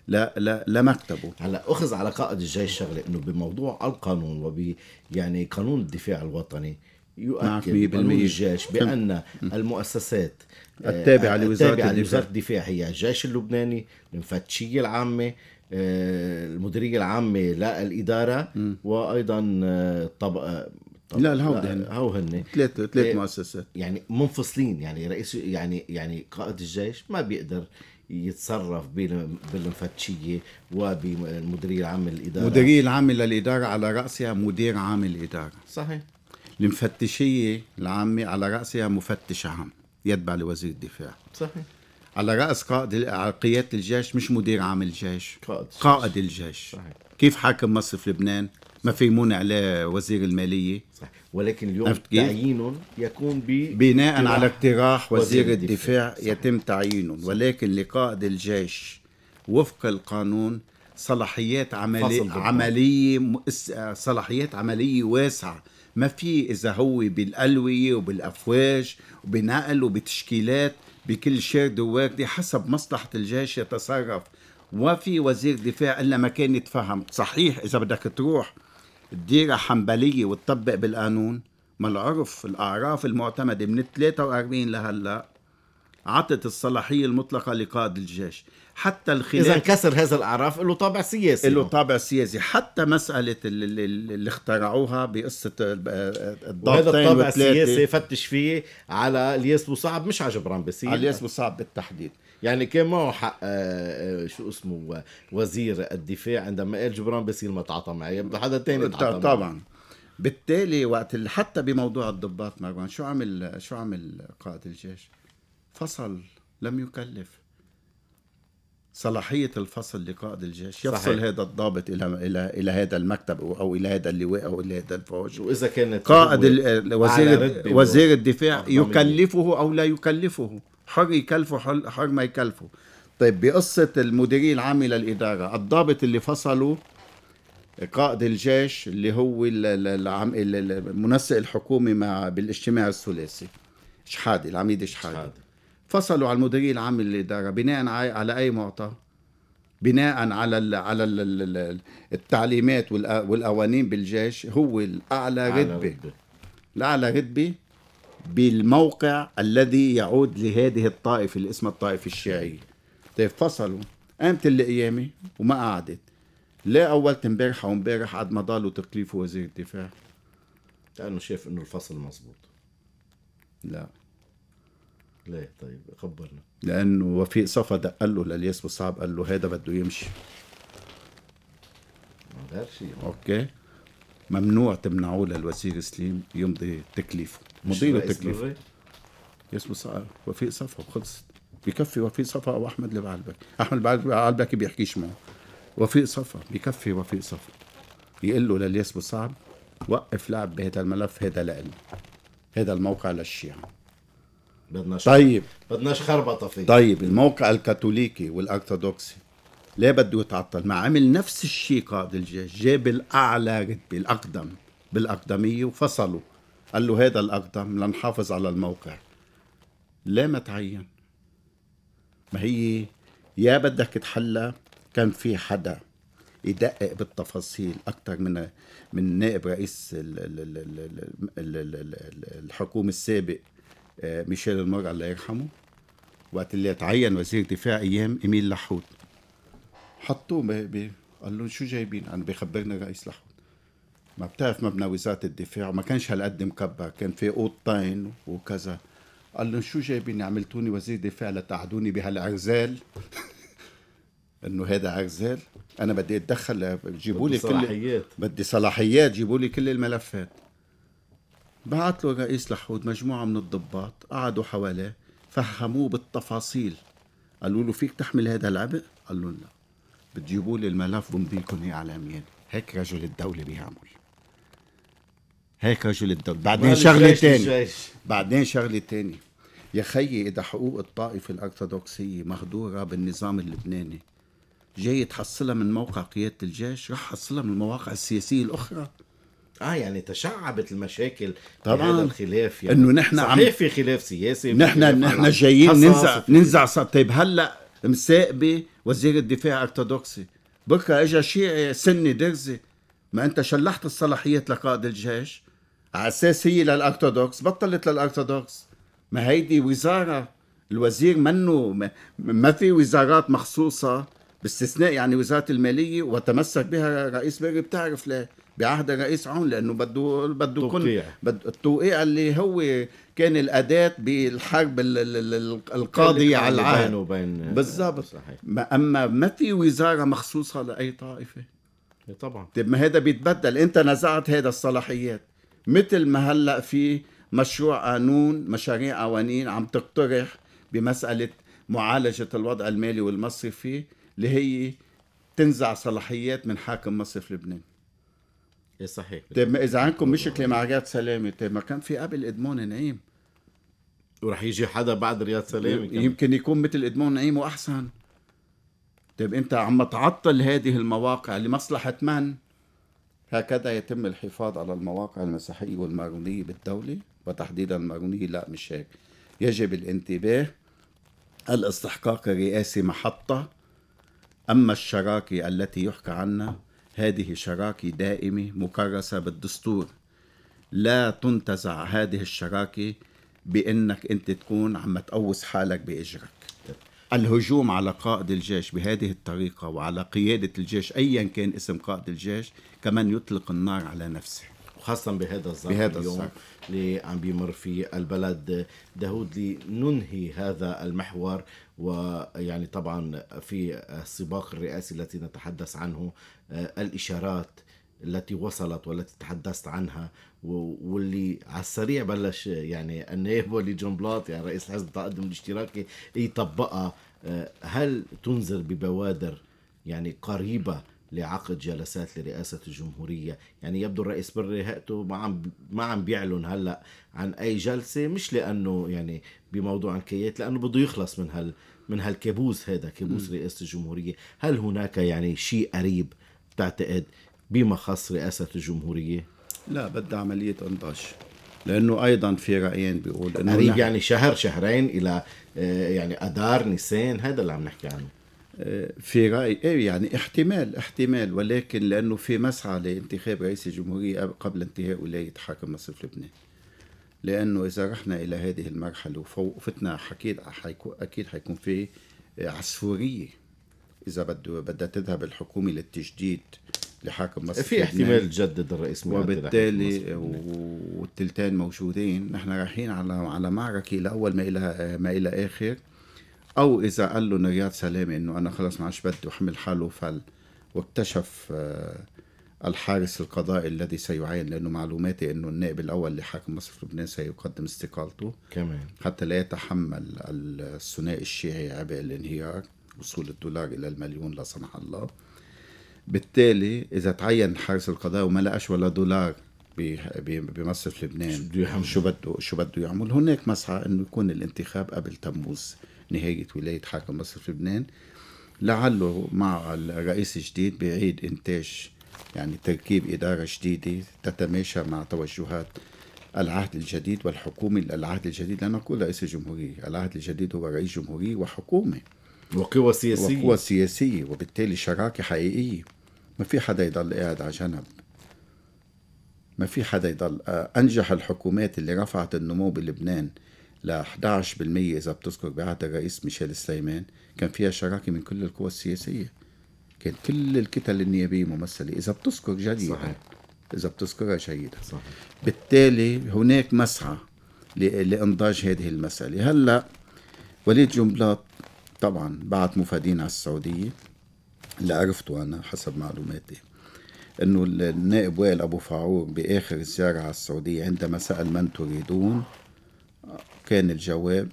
لا لا لمكتبه هلا اخذ على قائد الجيش شغله انه بموضوع القانون وب يعني قانون الدفاع الوطني يؤكد نعم، قانون الجيش بان المؤسسات آه، التابعة آه، لوزارة التابعة لوزارة الدفاع هي الجيش اللبناني المفتشية العامة آه، المديرية العامة للإدارة وأيضا الطبقة لا الهود هن هو هن ثلاث ثلاث مؤسسات يعني منفصلين يعني رئيس يعني يعني قائد الجيش ما بيقدر يتصرف بالمفتشيه وبالمديريه العامه للاداره المديريه العامه للاداره على راسها مدير عام الاداره صحيح المفتشيه العامه على راسها مفتش عام يتبع لوزير الدفاع صحيح على رأس قائد قيادة الجيش مش مدير عام الجيش قائد قائد الجيش صحيح. كيف حاكم مصر في لبنان ما فيمون عليه وزير المالية صحيح. ولكن اليوم تعيينهم يكون ب بناء على اقتراح وزير, وزير الدفاع, الدفاع يتم تعيينهم ولكن لقائد الجيش وفق القانون صلاحيات عملي عملية صلاحيات عملية واسعة ما في اذا هو بالالويه وبالافواج وبنقل وبتشكيلات بكل شارد وواردة حسب مصلحة الجيش يتصرف وفي وزير دفاع إلا ما كان يتفهم صحيح إذا بدك تروح الديره حنبلية وتطبق بالقانون ما العرف الأعراف المعتمدة من 43 لهلأ عطت الصلاحية المطلقة لقائد الجيش حتى الخلاف اذا انكسر هذا الاعراف له طابع سياسي له طابع سياسي حتى مساله اللي, اللي اخترعوها بقصه الضابطين هذا الطابع السياسي فتش فيه على الياس بوصعب مش على جبران باسيل على الياس بوصعب بالتحديد يعني كان معه حق آه، آه، شو اسمه وزير الدفاع عندما قال جبران باسيل ما تعاطى معي حدا تاني تعاطى طبعا بالتالي وقت حتى بموضوع الضباط مروان شو عمل شو عمل قائد الجيش؟ فصل لم يكلف صلاحيه الفصل لقائد الجيش يفصل صحيح. هذا الضابط الى الى الى هذا المكتب او الى هذا اللواء او الى هذا الفوج واذا كانت قائد وزير وزير الدفاع يكلفه او لا يكلفه حر يكلفه حر ما يكلفه طيب بقصه المديريه العامه للاداره الضابط اللي فصله قائد الجيش اللي هو المنسق الحكومي مع بالاجتماع الثلاثي شحاده العميد شحاده فصلوا على المديريه العام للاداره بناء على اي معطى بناء على على التعليمات والقوانين بالجيش هو الاعلى رتبه الاعلى رتبه بالموقع الذي يعود لهذه الطائفه اللي اسمها الطائفه الشيعيه طيب فصلوا قامت القيامه وما قعدت لا اولت امبارح او امبارح قد ما ضلوا تكليف وزير الدفاع لانه شاف انه الفصل مزبوط لا ليه طيب خبرنا لانه وفيق صفا دق له للياس مصعب قال له هيدا بده يمشي ما غير شيء اوكي ممنوع تمنعوه للوزير سليم يمضي تكليفه مضي له تكليفه ياس مصعب وفيق صفا وخلصت بكفي وفيق صفا او احمد بعلبك احمد بعلبك بيحكيش معه وفيق صفا بكفي وفيق صفا يقول له للياس مصعب وقف لعب بهذا الملف هذا لإلنا هذا الموقع للشيعة بدناش طيب بدناش خربطه فيه طيب الموقع الكاثوليكي والارثوذكسي ليه بده يتعطل ما عمل نفس الشيء قائد الجيش جاب الاعلى رتبه الاقدم بالاقدميه وفصلوا قال له هذا الاقدم لنحافظ على الموقع ليه ما تعين ما هي يا بدك تحلى كان في حدا يدقق بالتفاصيل اكثر من من نائب رئيس الحكومه السابق آه، ميشيل المر الله يرحمه وقت اللي تعين وزير دفاع ايام ايميل لحوت حطوه ب... قال لهم شو جايبين عم بخبرنا رئيس لحوت ما بتعرف مبنى وزاره الدفاع وما كانش هالقد مكبر كان في اوضتين وكذا قال لهم شو جايبين عملتوني وزير دفاع لتقعدوني بهالعرزال انه هذا عرزال انا بدي اتدخل جيبوا لي كل صلاحيات بدي صلاحيات جيبوا لي كل الملفات بعت له الرئيس لحود مجموعة من الضباط قعدوا حواليه فهموه بالتفاصيل قالوا له فيك تحمل هذا العبء؟ قال لهم لا بتجيبوا لي الملف بمضيكم هي على عمياني هيك رجل الدولة بيعمل هيك رجل الدولة بعدين شغلة تاني بعدين شغلة تاني يا خيي إذا حقوق الطائفة الأرثوذكسية مهدورة بالنظام اللبناني جاي تحصلها من موقع قيادة الجيش رح حصلها من المواقع السياسية الأخرى اه يعني تشعبت المشاكل طبعا هذا الخلاف يعني انه نحن صحيح عم في خلاف سياسي نحن نحن جايين ننزع ننزع طيب هلا مساقبه وزير الدفاع ارثوذكسي بكره اجى شيعي سني درزي ما انت شلحت الصلاحيات لقائد الجيش على اساس هي للارثوذكس بطلت للارثوذكس ما هيدي وزاره الوزير منه ما في وزارات مخصوصه باستثناء يعني وزاره الماليه وتمسك بها رئيس بيري بتعرف ليه بعهد الرئيس عون لانه بده بده يكون التوقيع اللي هو كان الاداه بالحرب القاضيه على العهد وبين بالضبط صحيح اما ما في وزاره مخصوصه لاي طائفه إيه، طبعا طيب ما هذا بيتبدل انت نزعت هذا الصلاحيات مثل ما هلا في مشروع قانون مشاريع قوانين عم تقترح بمساله معالجه الوضع المالي والمصرفي اللي هي تنزع صلاحيات من حاكم مصرف لبنان إيه، صحيح طيب اذا عندكم مشكله مع رياض سلامه طيب ما كان في قبل ادمان نعيم ورح يجي حدا بعد رياض سلامه يمكن يكون مثل ادمان نعيم واحسن طيب انت عم تعطل هذه المواقع لمصلحه من؟ هكذا يتم الحفاظ على المواقع المسيحيه والمارونيه بالدوله وتحديدا المارونيه لا مش هيك يجب الانتباه الاستحقاق الرئاسي محطه اما الشراكه التي يحكى عنها هذه شراكة دائمة مكرسة بالدستور لا تنتزع هذه الشراكة بأنك أنت تكون عم تقوس حالك بإجرك الهجوم على قائد الجيش بهذه الطريقة وعلى قيادة الجيش أيا كان اسم قائد الجيش كمان يطلق النار على نفسه وخاصة بهذا الظرف بهذا اليوم الظرف. اللي عم بيمر فيه البلد داود لننهي هذا المحور ويعني طبعا في السباق الرئاسي التي نتحدث عنه آه، الإشارات التي وصلت والتي تحدثت عنها واللي على السريع بلش يعني النائب جون بلاط يعني رئيس الحزب التقدم الاشتراكي يطبقها آه، هل تنذر ببوادر يعني قريبه لعقد جلسات لرئاسة الجمهورية يعني يبدو الرئيس بري هيئته ما عم ما عم بيعلن هلا عن أي جلسة مش لأنه يعني بموضوع الكيات لأنه بده يخلص من هال من هالكابوس هذا كابوس رئاسة الجمهورية هل هناك يعني شيء قريب آه تعتقد بما خص رئاسة الجمهورية؟ لا بدها عملية انضاج لانه ايضا في رايين بيقول انه قريب نحن... يعني شهر شهرين الى آه، يعني اذار نيسان هذا اللي عم نحكي عنه آه، في راي ايه يعني احتمال احتمال ولكن لانه في مسعى لانتخاب رئيس الجمهوريه قبل انتهاء ولايه حاكم مصرف لبنان لانه اذا رحنا الى هذه المرحله وفتنا حكيد حيكون اكيد حيكون في عصفوريه اذا بده بدها تذهب الحكومه للتجديد لحاكم مصر في احتمال تجدد الرئيس وبالتالي والثلثين موجودين نحن رايحين على على معركه لاول ما الى ما الى اخر او اذا قال له رياض سلامه انه انا خلص ما عادش بدي وحمل حاله فل واكتشف آه، الحارس القضائي الذي سيعين لانه معلوماتي انه النائب الاول لحاكم مصر في لبنان سيقدم استقالته كمان حتى لا يتحمل الثنائي الشيعي عبء الانهيار وصول الدولار إلى المليون لا سمح الله بالتالي إذا تعين حارس القضاء وما لقاش ولا دولار بمصرف لبنان شو بده شو بده شو بده يعمل هناك مسعى انه يكون الانتخاب قبل تموز نهايه ولايه حاكم مصرف لبنان لعله مع الرئيس الجديد بيعيد انتاج يعني تركيب اداره جديده تتماشى مع توجهات العهد الجديد والحكومه العهد الجديد لا نقول رئيس الجمهوريه، العهد الجديد هو رئيس جمهوريه وحكومه وقوى سياسية وقوى سياسية وبالتالي شراكة حقيقية ما في حدا يضل قاعد على جنب ما في حدا يضل آه، أنجح الحكومات اللي رفعت النمو بلبنان ل 11% إذا بتذكر بعهد الرئيس ميشيل سليمان كان فيها شراكة من كل القوى السياسية كان كل الكتل النيابية ممثلة إذا بتذكر جيدا صحيح إذا بتذكرها جيدا صحيح بالتالي هناك مسعى لإنضاج هذه المسألة هلأ وليد جنبلاط طبعا بعت مفادين على السعودية اللي عرفته أنا حسب معلوماتي انه النائب وائل ابو فاعور باخر زياره على السعوديه عندما سال من تريدون كان الجواب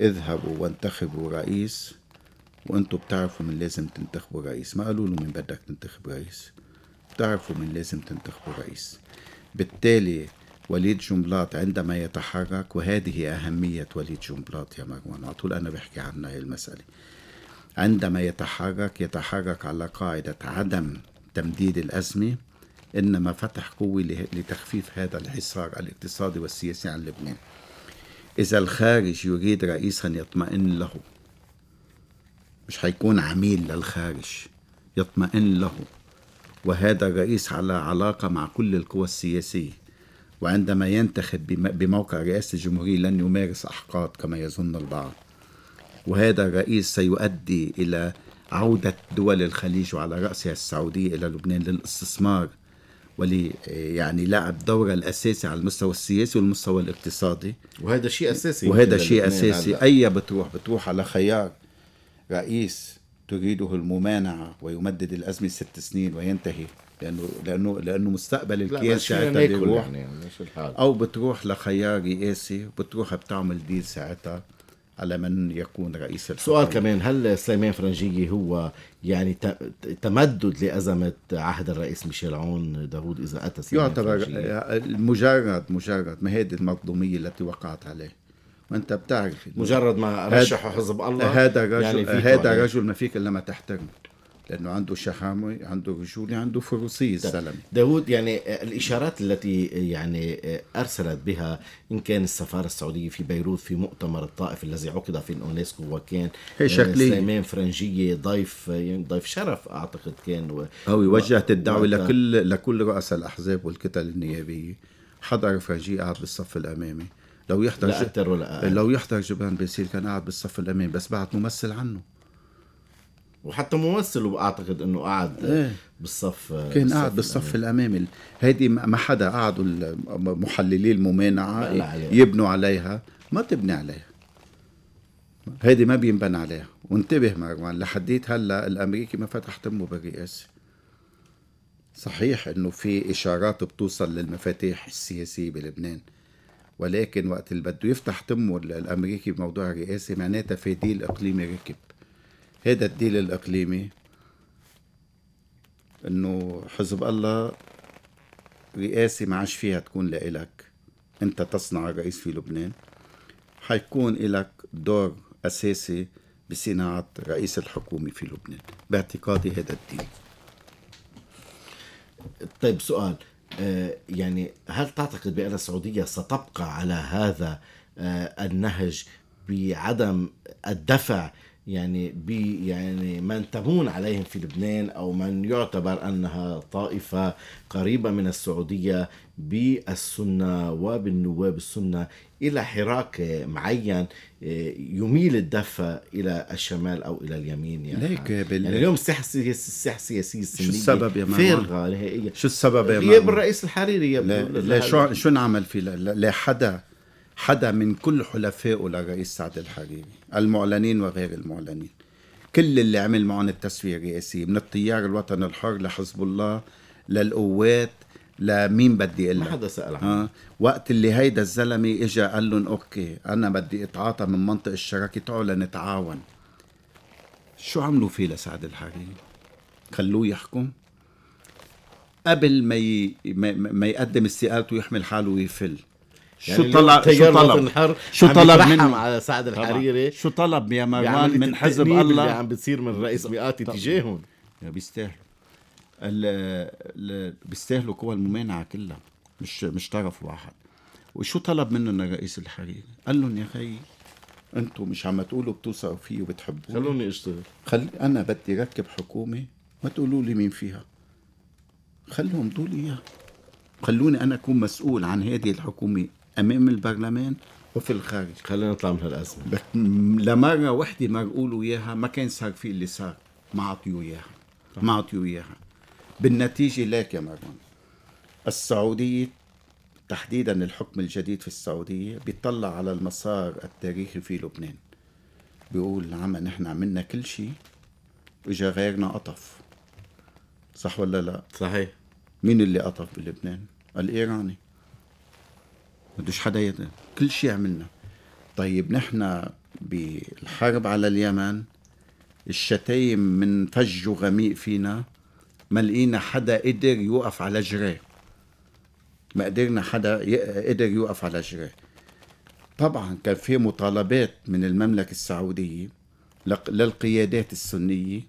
اذهبوا وانتخبوا رئيس وانتم بتعرفوا من لازم تنتخبوا رئيس ما قالوا له من بدك تنتخب رئيس بتعرفوا من لازم تنتخبوا رئيس بالتالي وليد جنبلاط عندما يتحرك وهذه أهمية وليد جنبلاط يا مروان على طول أنا بحكي عن هي المسألة عندما يتحرك يتحرك على قاعدة عدم تمديد الأزمة إنما فتح قوة لتخفيف هذا الحصار الاقتصادي والسياسي عن لبنان إذا الخارج يريد رئيسا يطمئن له مش حيكون عميل للخارج يطمئن له وهذا الرئيس على علاقة مع كل القوى السياسية وعندما ينتخب بموقع رئاسة الجمهورية لن يمارس أحقاد كما يظن البعض وهذا الرئيس سيؤدي إلى عودة دول الخليج وعلى رأسها السعودية إلى لبنان للاستثمار ولي يعني لعب دورة الأساسي على المستوى السياسي والمستوى الاقتصادي وهذا شيء أساسي وهذا شيء أساسي على... أي بتروح بتروح على خيار رئيس تريده الممانعة ويمدد الأزمة ست سنين وينتهي لانه لانه لانه مستقبل الكيان ساعتها بيروح يعني الحال او بتروح لخيار رئاسي وبتروح بتعمل ديل ساعتها على من يكون رئيس الحكومة سؤال كمان هل سليمان فرنجيه هو يعني تمدد لأزمة عهد الرئيس ميشيل عون داوود إذا أتى سليمان يعتبر مجرد مجرد ما هذه المظلومية التي وقعت عليه وانت بتعرف مجرد ما رشحوا حزب الله هذا رجل يعني هذا رجل ما فيك الا ما تحترمه لانه عنده شهامه عنده رجوله عنده فروسيه طيب، الزلمه داوود يعني آه، الاشارات التي آه، يعني آه، ارسلت بها ان كان السفاره السعوديه في بيروت في مؤتمر الطائف الذي عقد في اليونسكو وكان هي شكلي. سليمان فرنجيه ضيف يعني ضيف شرف اعتقد كان و... هو وجهت الدعوه و... لكل لكل رؤساء الاحزاب والكتل النيابيه حضر فرنجيه قعد بالصف الامامي لو يحضر لا أكثر ولا أقل. لو يحضر جبان بيصير كان قاعد بالصف الامامي بس بعت ممثل عنه وحتى ممثل اعتقد انه قعد إيه؟ بالصف آه، كان بالصف قاعد بالصف الامامي هيدي ما حدا قعدوا محللي الممانعه يبنوا عليها ما تبني عليها هيدي ما بينبنى عليها وانتبه مروان لحديت هلا الامريكي ما فتح تمه بالرئاسه صحيح انه في اشارات بتوصل للمفاتيح السياسيه بلبنان ولكن وقت اللي بده يفتح تمه الامريكي بموضوع الرئاسه معناتها في ديل اقليمي ركب هذا الديل الاقليمي انه حزب الله رئاسه ما عادش فيها تكون لإلك انت تصنع الرئيس في لبنان حيكون إلك دور اساسي بصناعه رئيس الحكومه في لبنان باعتقادي هذا الدين طيب سؤال آه يعني هل تعتقد بان السعوديه ستبقى على هذا آه النهج بعدم الدفع يعني ب يعني من تهون عليهم في لبنان او من يعتبر انها طائفه قريبه من السعوديه بالسنه وبالنواب السنه الى حراك معين آه، يميل الدفة الى الشمال او الى اليمين يعني ليك يعني بال... يعني اليوم الساحه الساحه السياسيه السنيه شو السبب يا مروان؟ فارغه نهائيا شو السبب يا مروان؟ غياب الرئيس الحريري يا ليه شو شو نعمل فيه؟ لحدا حدا من كل حلفائه للرئيس سعد الحريري المعلنين وغير المعلنين كل اللي عمل معهم التسوية الرئاسية من التيار الوطني الحر لحزب الله للقوات لمين بدي اقول ما حدا سال عنه وقت اللي هيدا الزلمه اجى قال لهم اوكي انا بدي اتعاطى من منطق الشراكه تعوا لنتعاون شو عملوا فيه لسعد الحريري؟ خلوه يحكم؟ قبل ما ي... ما, ما يقدم استقالته ويحمل حاله ويفل يعني شو طلب شو طلب شو طلب من على سعد الحريري شو طلب يا مروان من حزب الله اللي عم بتصير من الرئيس مئات تجاههم بيستاهلوا بيستاهلوا قوى الممانعه كلها مش مش طرف واحد وشو طلب منهم الرئيس الحريري؟ قال لهم يا خي انتم مش عم تقولوا بتوثقوا فيه وبتحبوه خلوني اشتغل خلي انا بدي ركب حكومه ما تقولوا لي مين فيها خليهم دول اياها خلوني انا اكون مسؤول عن هذه الحكومه امام البرلمان وفي الخارج خلينا نطلع من هالازمه لمره وحده مرقولوا اياها ما كان صار في اللي صار ما عطيوا اياها ما عطيوا اياها بالنتيجه ليك يا مروان السعوديه تحديدا الحكم الجديد في السعوديه بيطلع على المسار التاريخي في لبنان بيقول عم نحن عملنا كل شيء واجا غيرنا قطف صح ولا لا؟ صحيح مين اللي قطف بلبنان؟ الايراني بدوش حدا يت... كل شيء عملنا طيب نحن بالحرب على اليمن الشتايم من فج وغميق فينا ما لقينا حدا قدر يوقف على جريه ما قدرنا حدا ي... قدر يوقف على جريه طبعا كان في مطالبات من المملكة السعودية للقيادات السنية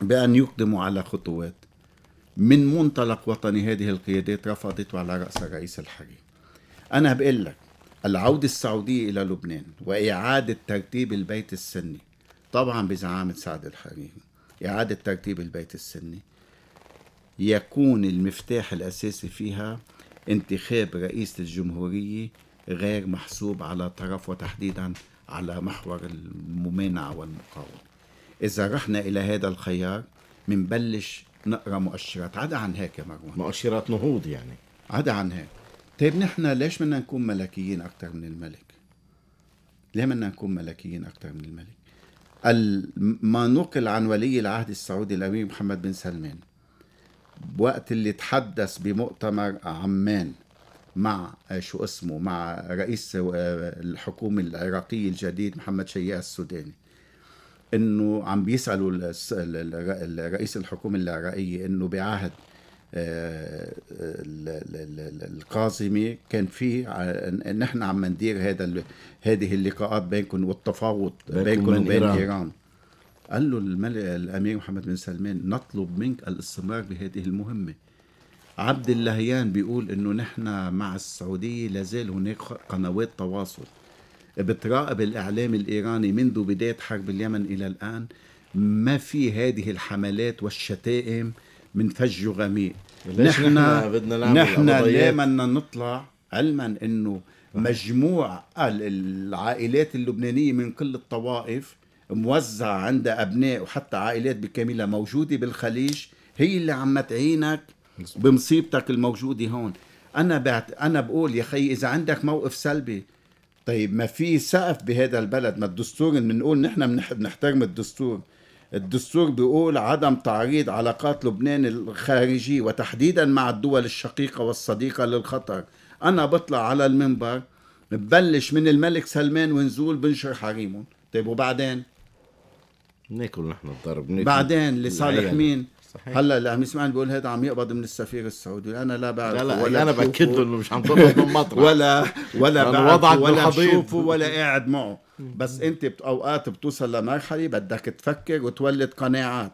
بأن يقدموا على خطوات من منطلق وطني هذه القيادات رفضت وعلى راسها الرئيس الحريم انا بقول لك العودة السعودية إلى لبنان وإعادة ترتيب البيت السني طبعا بزعامة سعد الحريري إعادة ترتيب البيت السني يكون المفتاح الأساسي فيها انتخاب رئيس الجمهورية غير محسوب على طرف وتحديدا على محور الممانعة والمقاومة إذا رحنا إلى هذا الخيار منبلش نقرأ مؤشرات عدا عن هيك يا مروان مؤشرات نهوض يعني عدا عن هيك طيب نحن ليش بدنا نكون ملكيين أكثر من الملك؟ ليه بدنا نكون ملكيين أكثر من الملك؟ ما نقل عن ولي العهد السعودي الأمير محمد بن سلمان وقت اللي تحدث بمؤتمر عمان مع آه، شو اسمه مع رئيس آه، الحكومة العراقية الجديد محمد شياء السوداني انه عم بيسالوا رئيس الحكومه العراقيه انه بعهد القازمي كان في نحن عم ندير هذا هذه اللقاءات بينكم والتفاوض بينكم وبين إيران. ايران قال له الملك الامير محمد بن سلمان نطلب منك الاستمرار بهذه المهمه عبد اللهيان بيقول انه نحن مع السعوديه لازال هناك قنوات تواصل بتراقب الاعلام الايراني منذ بدايه حرب اليمن الى الان ما في هذه الحملات والشتائم من فج وغميق نحن بدنا نعمل نحن ليه بدنا نطلع علما انه مجموع العائلات اللبنانيه من كل الطوائف موزعة عندها ابناء وحتى عائلات بكاملها موجوده بالخليج هي اللي عم تعينك بمصيبتك الموجوده هون انا بعت انا بقول يا خي اذا عندك موقف سلبي طيب ما في سقف بهذا البلد ما الدستور بنقول نحن بنحترم الدستور الدستور بيقول عدم تعريض علاقات لبنان الخارجية وتحديدا مع الدول الشقيقة والصديقة للخطر أنا بطلع على المنبر ببلش من الملك سلمان ونزول بنشر حريمهم طيب وبعدين ناكل نحن الضرب ناكل بعدين لصالح مين صحيح. هلا اللي عم يسمعني بيقول هذا عم يقبض من السفير السعودي انا لا بعرف لا لا ولا انا باكد له انه مش عم تقبض من مطرح ولا ولا بعرف ولا بشوفه ولا قاعد معه بس انت اوقات بتوصل لمرحله بدك تفكر وتولد قناعات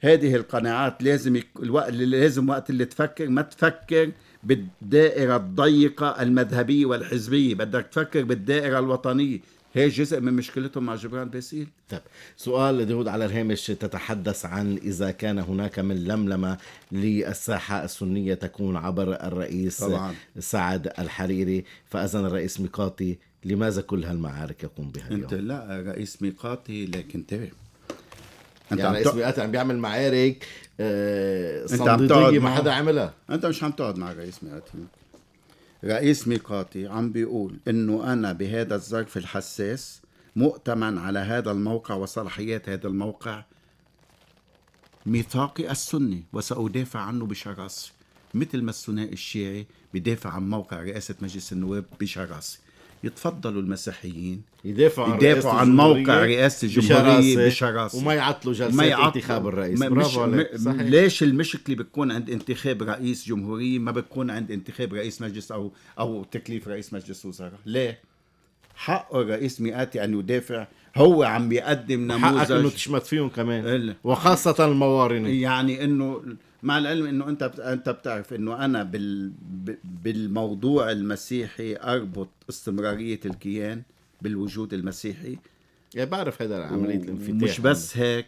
هذه القناعات لازم الوقت لازم وقت اللي تفكر ما تفكر بالدائره الضيقه المذهبيه والحزبيه بدك تفكر بالدائره الوطنيه هي جزء من مشكلتهم مع جبران باسيل طيب سؤال يعود على الهامش تتحدث عن إذا كان هناك من لملمة للساحة السنية تكون عبر الرئيس طبعا. سعد الحريري فأذن الرئيس ميقاتي لماذا كل هالمعارك يقوم بها اليوم؟ انت لا رئيس ميقاتي لكن انتبه انت يعني عم ميقاتي عم بيعمل معارك آه ما حدا عملها انت مش عم تقعد مع رئيس ميقاتي رئيس ميقاتي عم بيقول انه انا بهذا الظرف الحساس مؤتمن على هذا الموقع وصلاحيات هذا الموقع ميثاقي السني وسأدافع عنه بشراسة مثل ما الثنائي الشيعي بدافع عن موقع رئاسة مجلس النواب بشراسة يتفضلوا المسيحيين يدافعوا عن, يدافعوا عن موقع رئاسه الجمهوريه بشراسه وما يعطلوا جلسات ما يعطلوا انتخاب الرئيس برافو عليك م... ليش المشكله بتكون عند انتخاب رئيس جمهوريه ما بتكون عند انتخاب رئيس مجلس او او تكليف رئيس مجلس وزراء ليه حقه الرئيس مئاتي ان يدافع هو عم بيقدم نموذج حقك انه تشمت فيهم كمان وخاصه الموارنه يعني انه مع العلم انه انت انت بتعرف انه انا بال بالموضوع المسيحي اربط استمراريه الكيان بالوجود المسيحي يعني بعرف هذا عمليه الانفتاح مش بس هيك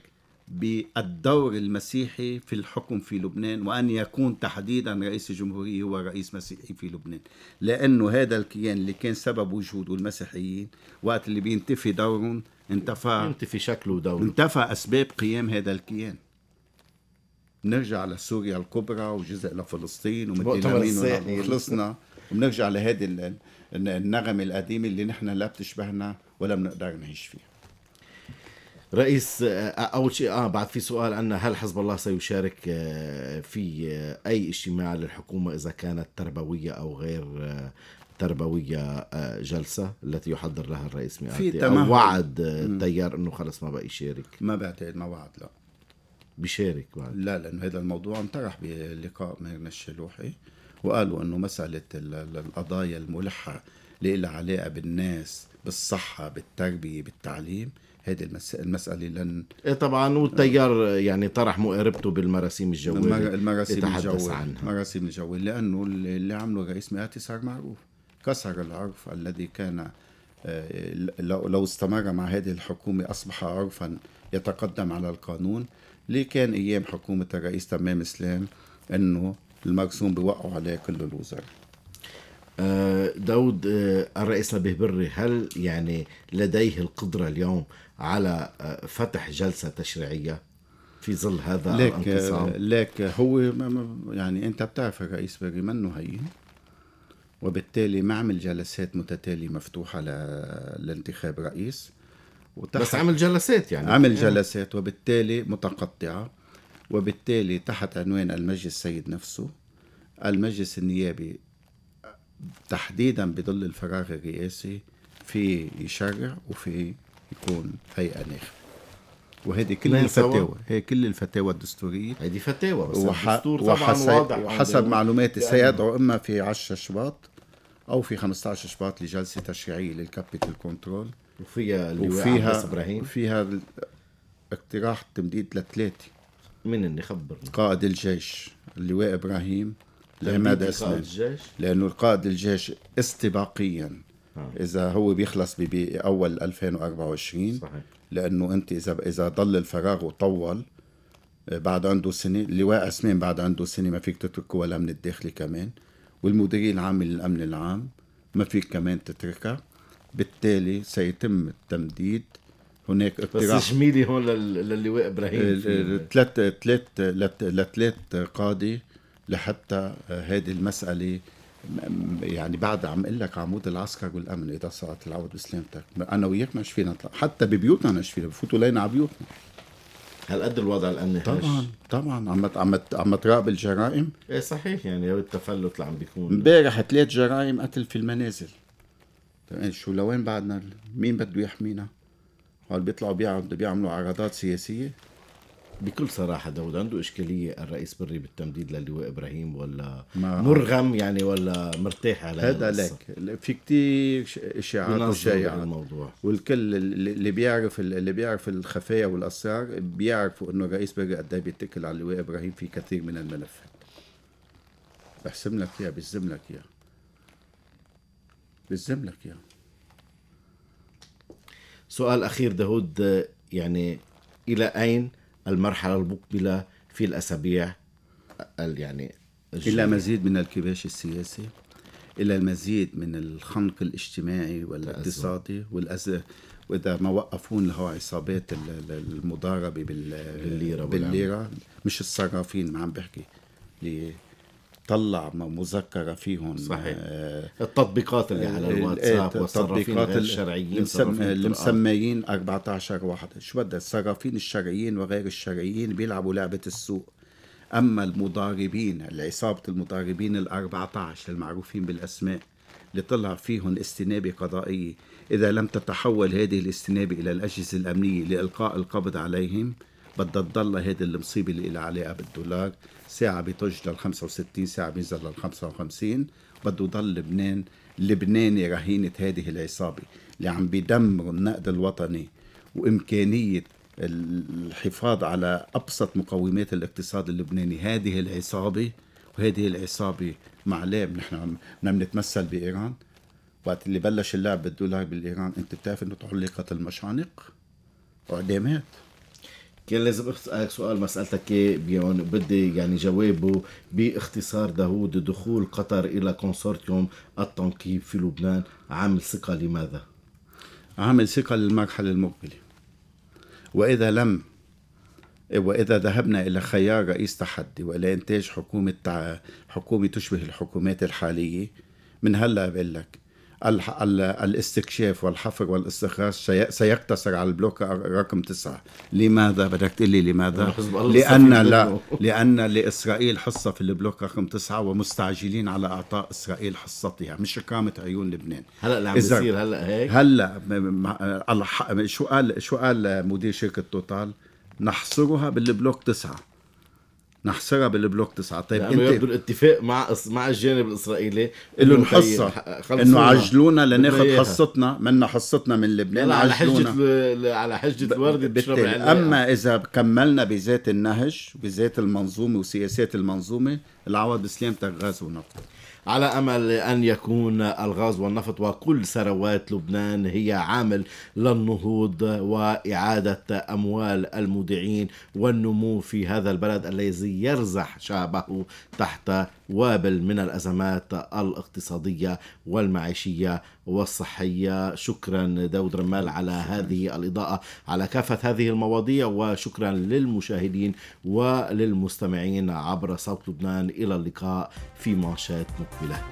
بالدور المسيحي في الحكم في لبنان وان يكون تحديدا رئيس الجمهوريه هو رئيس مسيحي في لبنان لانه هذا الكيان اللي كان سبب وجوده المسيحيين وقت اللي بينتفي دورهم انتفى انتفى شكله ودوره انتفى اسباب قيام هذا الكيان بنرجع لسوريا الكبرى وجزء لفلسطين ومدينة خلصنا وبنرجع لهذه النغمة القديمة اللي نحن لا بتشبهنا ولا بنقدر نعيش فيها رئيس آه، اول شيء اه بعد في سؤال عنا هل حزب الله سيشارك آه، في آه، اي اجتماع للحكومه اذا كانت تربويه او غير تربويه جلسه التي يحضر لها الرئيس مئاتي في تمهل. وعد التيار انه خلص ما بقى يشارك ما بعتقد ما وعد لا بيشارك بعد لا لانه هذا الموضوع انطرح بلقاء من الشلوحي وقالوا انه مساله القضايا الملحه اللي لها علاقه بالناس بالصحه بالتربيه بالتعليم هذه المساله لن إيه طبعا والتيار يعني طرح مقاربته بالمراسيم الجويه المراسيم الجويه المراسيم الجويه لانه اللي عمله الرئيس مئاتي صار معروف كسر العرف الذي كان آه، لو استمر مع هذه الحكومه اصبح عرفا يتقدم على القانون ليه كان ايام حكومه الرئيس تمام سلام انه المرسوم بوقعوا عليه كل الوزراء آه، داود آه، الرئيس نبيه بري هل يعني لديه القدرة اليوم على آه، فتح جلسة تشريعية في ظل هذا لك الانقسام لك هو يعني أنت بتعرف الرئيس بري منه هين وبالتالي ما عمل جلسات متتالية مفتوحة لانتخاب رئيس بس عمل جلسات يعني عمل إيه. جلسات وبالتالي متقطعة وبالتالي تحت عنوان المجلس السيد نفسه المجلس النيابي تحديدا بظل الفراغ الرئاسي في يشرع وفي يكون هيئة ناخبة وهذه كل الفتاوى هي كل الفتاوى الدستورية هذه فتاوى بس وح... الدستور وحس... طبعا واضح وحسب معلوماتي يعني سيدعو إما في 10 شباط أو في 15 شباط لجلسة تشريعية للكابيتال كنترول وفيها اللواء وفيها عباس ابراهيم وفيها اقتراح تمديد لثلاثه مين اللي خبرنا؟ قائد الجيش اللواء ابراهيم لعماد اسلام الجيش؟ لانه القائد الجيش استباقيا آه. اذا هو بيخلص باول 2024 صحيح لانه انت اذا اذا ضل الفراغ وطول آه، بعد عنده سنه اللواء اسمين بعد عنده سنه ما فيك تتركه ولا من الداخلي كمان والمديريه العام للامن العام ما فيك كمان تتركها بالتالي سيتم التمديد هناك اقتراح بس جميلي هون للواء ابراهيم ثلاث ثلاث لثلاث قاضي لحتى هذه المساله يعني بعد عم اقول لك عمود العسكر والامن اذا صارت العود بسلامتك انا وياك ما فينا نطلع حتى ببيوتنا ما فينا بفوتوا لينا على بيوتنا هالقد الوضع الامني طبعا طبعا عم عم عم تراقب الجرائم ايه صحيح يعني التفلت اللي عم بيكون امبارح ثلاث جرائم قتل في المنازل شو لوين بعدنا مين بده يحمينا هول بيطلعوا بيعملوا عقادات سياسيه بكل صراحه داود عنده اشكاليه الرئيس بري بالتمديد للواء ابراهيم ولا مرغم يعني ولا مرتاح على هذا لك في كثير اشاعات وشائعات الموضوع والكل اللي بيعرف اللي بيعرف الخفايا والاسرار بيعرفوا انه الرئيس بري قد ايه بيتكل على اللواء ابراهيم في كثير من الملفات بحسم لك اياها بيزم لك اياها بلزم لك اياه سؤال اخير داود يعني الى اين المرحله المقبله في الاسابيع يعني الجميع. الى مزيد من الكباش السياسي الى المزيد من الخنق الاجتماعي والاقتصادي والأز... واذا ما وقفون له عصابات المضاربه بال... بالليره بالليره مش الصرافين ما عم بحكي طلع مذكرة فيهم صحيح آه التطبيقات اللي على الواتساب إيه، والصرافين غير الشرعيين المسميين 14 واحد شو بدها الصرافين الشرعيين وغير الشرعيين بيلعبوا لعبة السوق أما المضاربين عصابة المضاربين ال 14 المعروفين بالأسماء اللي طلع فيهم استنابة قضائية إذا لم تتحول هذه الاستنابة إلى الأجهزة الأمنية لإلقاء القبض عليهم بدها تضل هذه المصيبة اللي لها علاقة بالدولار ساعة بيطج لل 65 ساعة بينزل لل 55 بده يضل لبنان لبناني رهينة هذه العصابة اللي عم بيدمر النقد الوطني وإمكانية الحفاظ على أبسط مقومات الاقتصاد اللبناني هذه العصابة وهذه العصابة مع ليه نحن عم بنتمثل بإيران وقت اللي بلش اللعب بالدولار بالإيران أنت بتعرف أنه تعلقت المشانق وإعدامات كان لازم اسالك سؤال ما سالتك اياه بدي يعني جوابه باختصار داوود دخول قطر الى كونسورتيوم التنقيب في لبنان عامل ثقه لماذا؟ عامل ثقه للمرحله المقبله واذا لم واذا ذهبنا الى خيار رئيس تحدي والى انتاج حكومه حكومه تشبه الحكومات الحاليه من هلا بقول لك الاستكشاف والحفر والاستخراج سيقتصر على البلوك رقم تسعة لماذا بدك تقول لي لماذا لأن لا لأن لإسرائيل حصة في البلوك رقم تسعة ومستعجلين على إعطاء إسرائيل حصتها مش إقامة عيون لبنان هلا اللي عم بيصير هلا هيك هلا شو قال شو قال مدير شركة توتال نحصرها بالبلوك تسعة نحصرها بالبلوك تسعة طيب لأنه انت... يبدو الاتفاق مع مع الجانب الاسرائيلي لهم حصة انه عجلونا لناخذ حصتنا منا حصتنا من لبنان على حجة على حجة الوردة بتشرب اما اذا كملنا بذات النهج بذات المنظومة وسياسات المنظومة العوض بسلامتك غاز ونفط على امل ان يكون الغاز والنفط وكل ثروات لبنان هي عامل للنهوض واعاده اموال المودعين والنمو في هذا البلد الذي يرزح شعبه تحت وابل من الازمات الاقتصاديه والمعيشيه والصحية شكرا داود رمال على هذه الإضاءة على كافة هذه المواضيع وشكرا للمشاهدين وللمستمعين عبر صوت لبنان إلى اللقاء في مانشات مقبلة